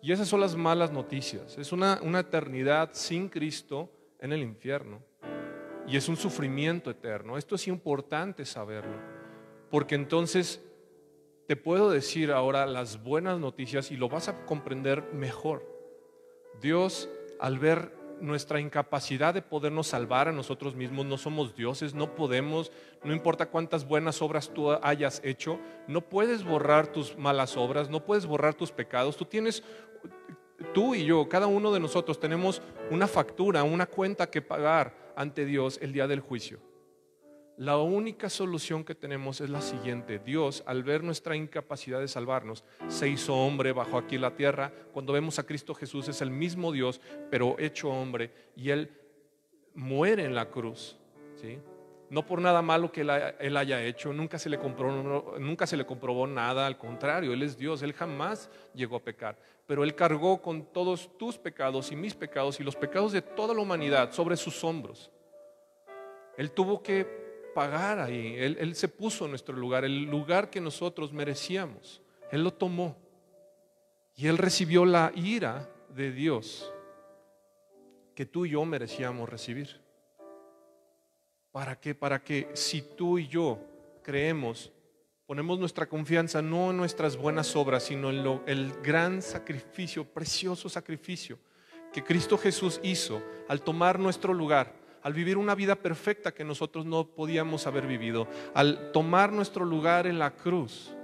Speaker 2: Y esas son las malas noticias. Es una eternidad sin Cristo en el infierno y es un sufrimiento eterno. Esto es importante saberlo, porque entonces te puedo decir ahora las buenas noticias y lo vas a comprender mejor. Dios, al ver nuestra incapacidad de podernos salvar a nosotros mismos, no somos dioses, no podemos, no importa cuántas buenas obras tú hayas hecho, no puedes borrar tus malas obras, no puedes borrar tus pecados, tú tienes tú y yo, cada uno de nosotros tenemos una factura, una cuenta que pagar ante Dios el día del juicio. La única solución que tenemos es la siguiente. Dios, al ver nuestra incapacidad de salvarnos, se hizo hombre, bajo aquí la tierra. Cuando vemos a Cristo Jesús es el mismo Dios, pero hecho hombre, y Él muere en la cruz. ¿sí? no por nada malo que él, haya hecho, nunca se, le comprobó, nunca se le comprobó nada, al contrario, Él es Dios, Él jamás llegó a pecar, pero Él cargó con todos tus pecados y mis pecados y los pecados de toda la humanidad sobre sus hombros. Él tuvo que pagar ahí, él se puso en nuestro lugar, el lugar que nosotros merecíamos, Él lo tomó y Él recibió la ira de Dios que tú y yo merecíamos recibir. ¿Para qué? Para que si tú y yo creemos, ponemos nuestra confianza no en nuestras buenas obras, sino en el gran sacrificio, precioso sacrificio que Cristo Jesús hizo al tomar nuestro lugar, al vivir una vida perfecta que nosotros no podíamos haber vivido, al tomar nuestro lugar en la cruz.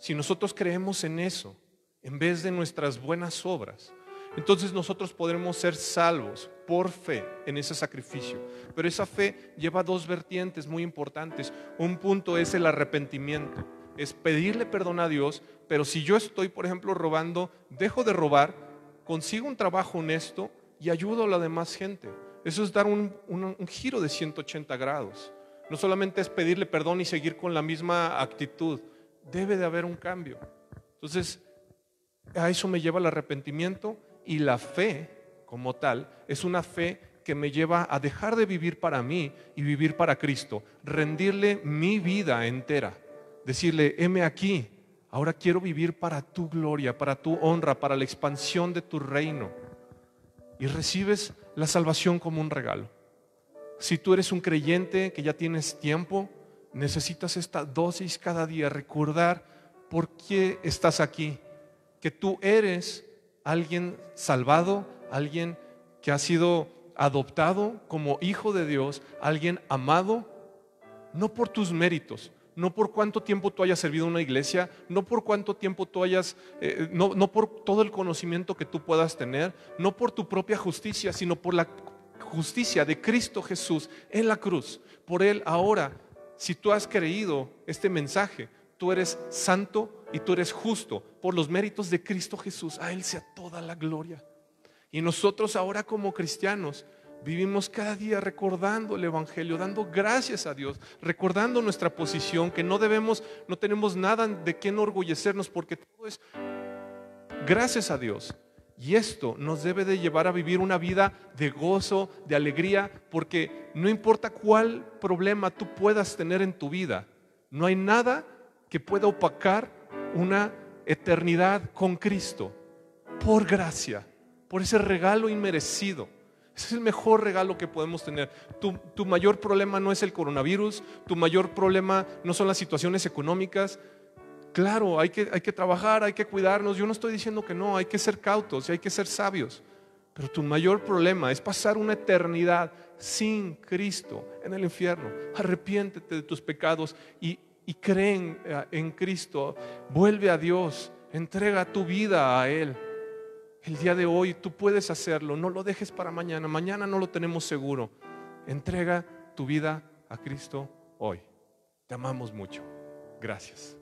Speaker 2: Si nosotros creemos en eso, en vez de nuestras buenas obras, entonces nosotros podremos ser salvos por fe en ese sacrificio. Pero esa fe lleva dos vertientes muy importantes. Un punto es el arrepentimiento, es pedirle perdón a Dios, pero si yo estoy, por ejemplo, robando, dejo de robar, consigo un trabajo honesto y ayudo a la demás gente. Eso es dar un, giro de 180 grados. No solamente es pedirle perdón y seguir con la misma actitud, debe de haber un cambio. Entonces, a eso me lleva el arrepentimiento y la fe como tal es una fe que me lleva a dejar de vivir para mí y vivir para Cristo, rendirle mi vida entera, decirle, heme aquí, ahora quiero vivir para tu gloria, para tu honra, para la expansión de tu reino. Y recibes la salvación como un regalo. Si tú eres un creyente que ya tienes tiempo, necesitas esta dosis cada día, recordar por qué estás aquí, que tú eres alguien salvado, alguien que ha sido adoptado como hijo de Dios, alguien amado, no por tus méritos, no por cuánto tiempo tú hayas servido en una iglesia, no por cuánto tiempo tú hayas, eh, no por todo el conocimiento que tú puedas tener, no por tu propia justicia, sino por la justicia de Cristo Jesús en la cruz. Por Él ahora, si tú has creído este mensaje, tú eres santo y tú eres justo por los méritos de Cristo Jesús. A Él sea toda la gloria. Y nosotros ahora como cristianos vivimos cada día recordando el Evangelio, dando gracias a Dios, recordando nuestra posición, que no debemos, no tenemos nada de qué enorgullecernos porque todo es gracias a Dios. Y esto nos debe de llevar a vivir una vida de gozo, de alegría, porque no importa cuál problema tú puedas tener en tu vida, no hay nada que pueda opacar una eternidad con Cristo, por gracia por ese regalo inmerecido. Ese es el mejor regalo que podemos tener. Tu, mayor problema no es el coronavirus, tu mayor problema no son las situaciones económicas. Claro, hay que, hay que trabajar, hay que cuidarnos. Yo no estoy diciendo que no, hay que ser cautos y hay que ser sabios. Pero tu mayor problema es pasar una eternidad sin Cristo en el infierno. Arrepiéntete de tus pecados y, y creen eh, en Cristo. Vuelve a Dios, entrega tu vida a Él. El día de hoy tú puedes hacerlo, no lo dejes para mañana, mañana no lo tenemos seguro. Entrega tu vida a Cristo hoy. Te amamos mucho. Gracias.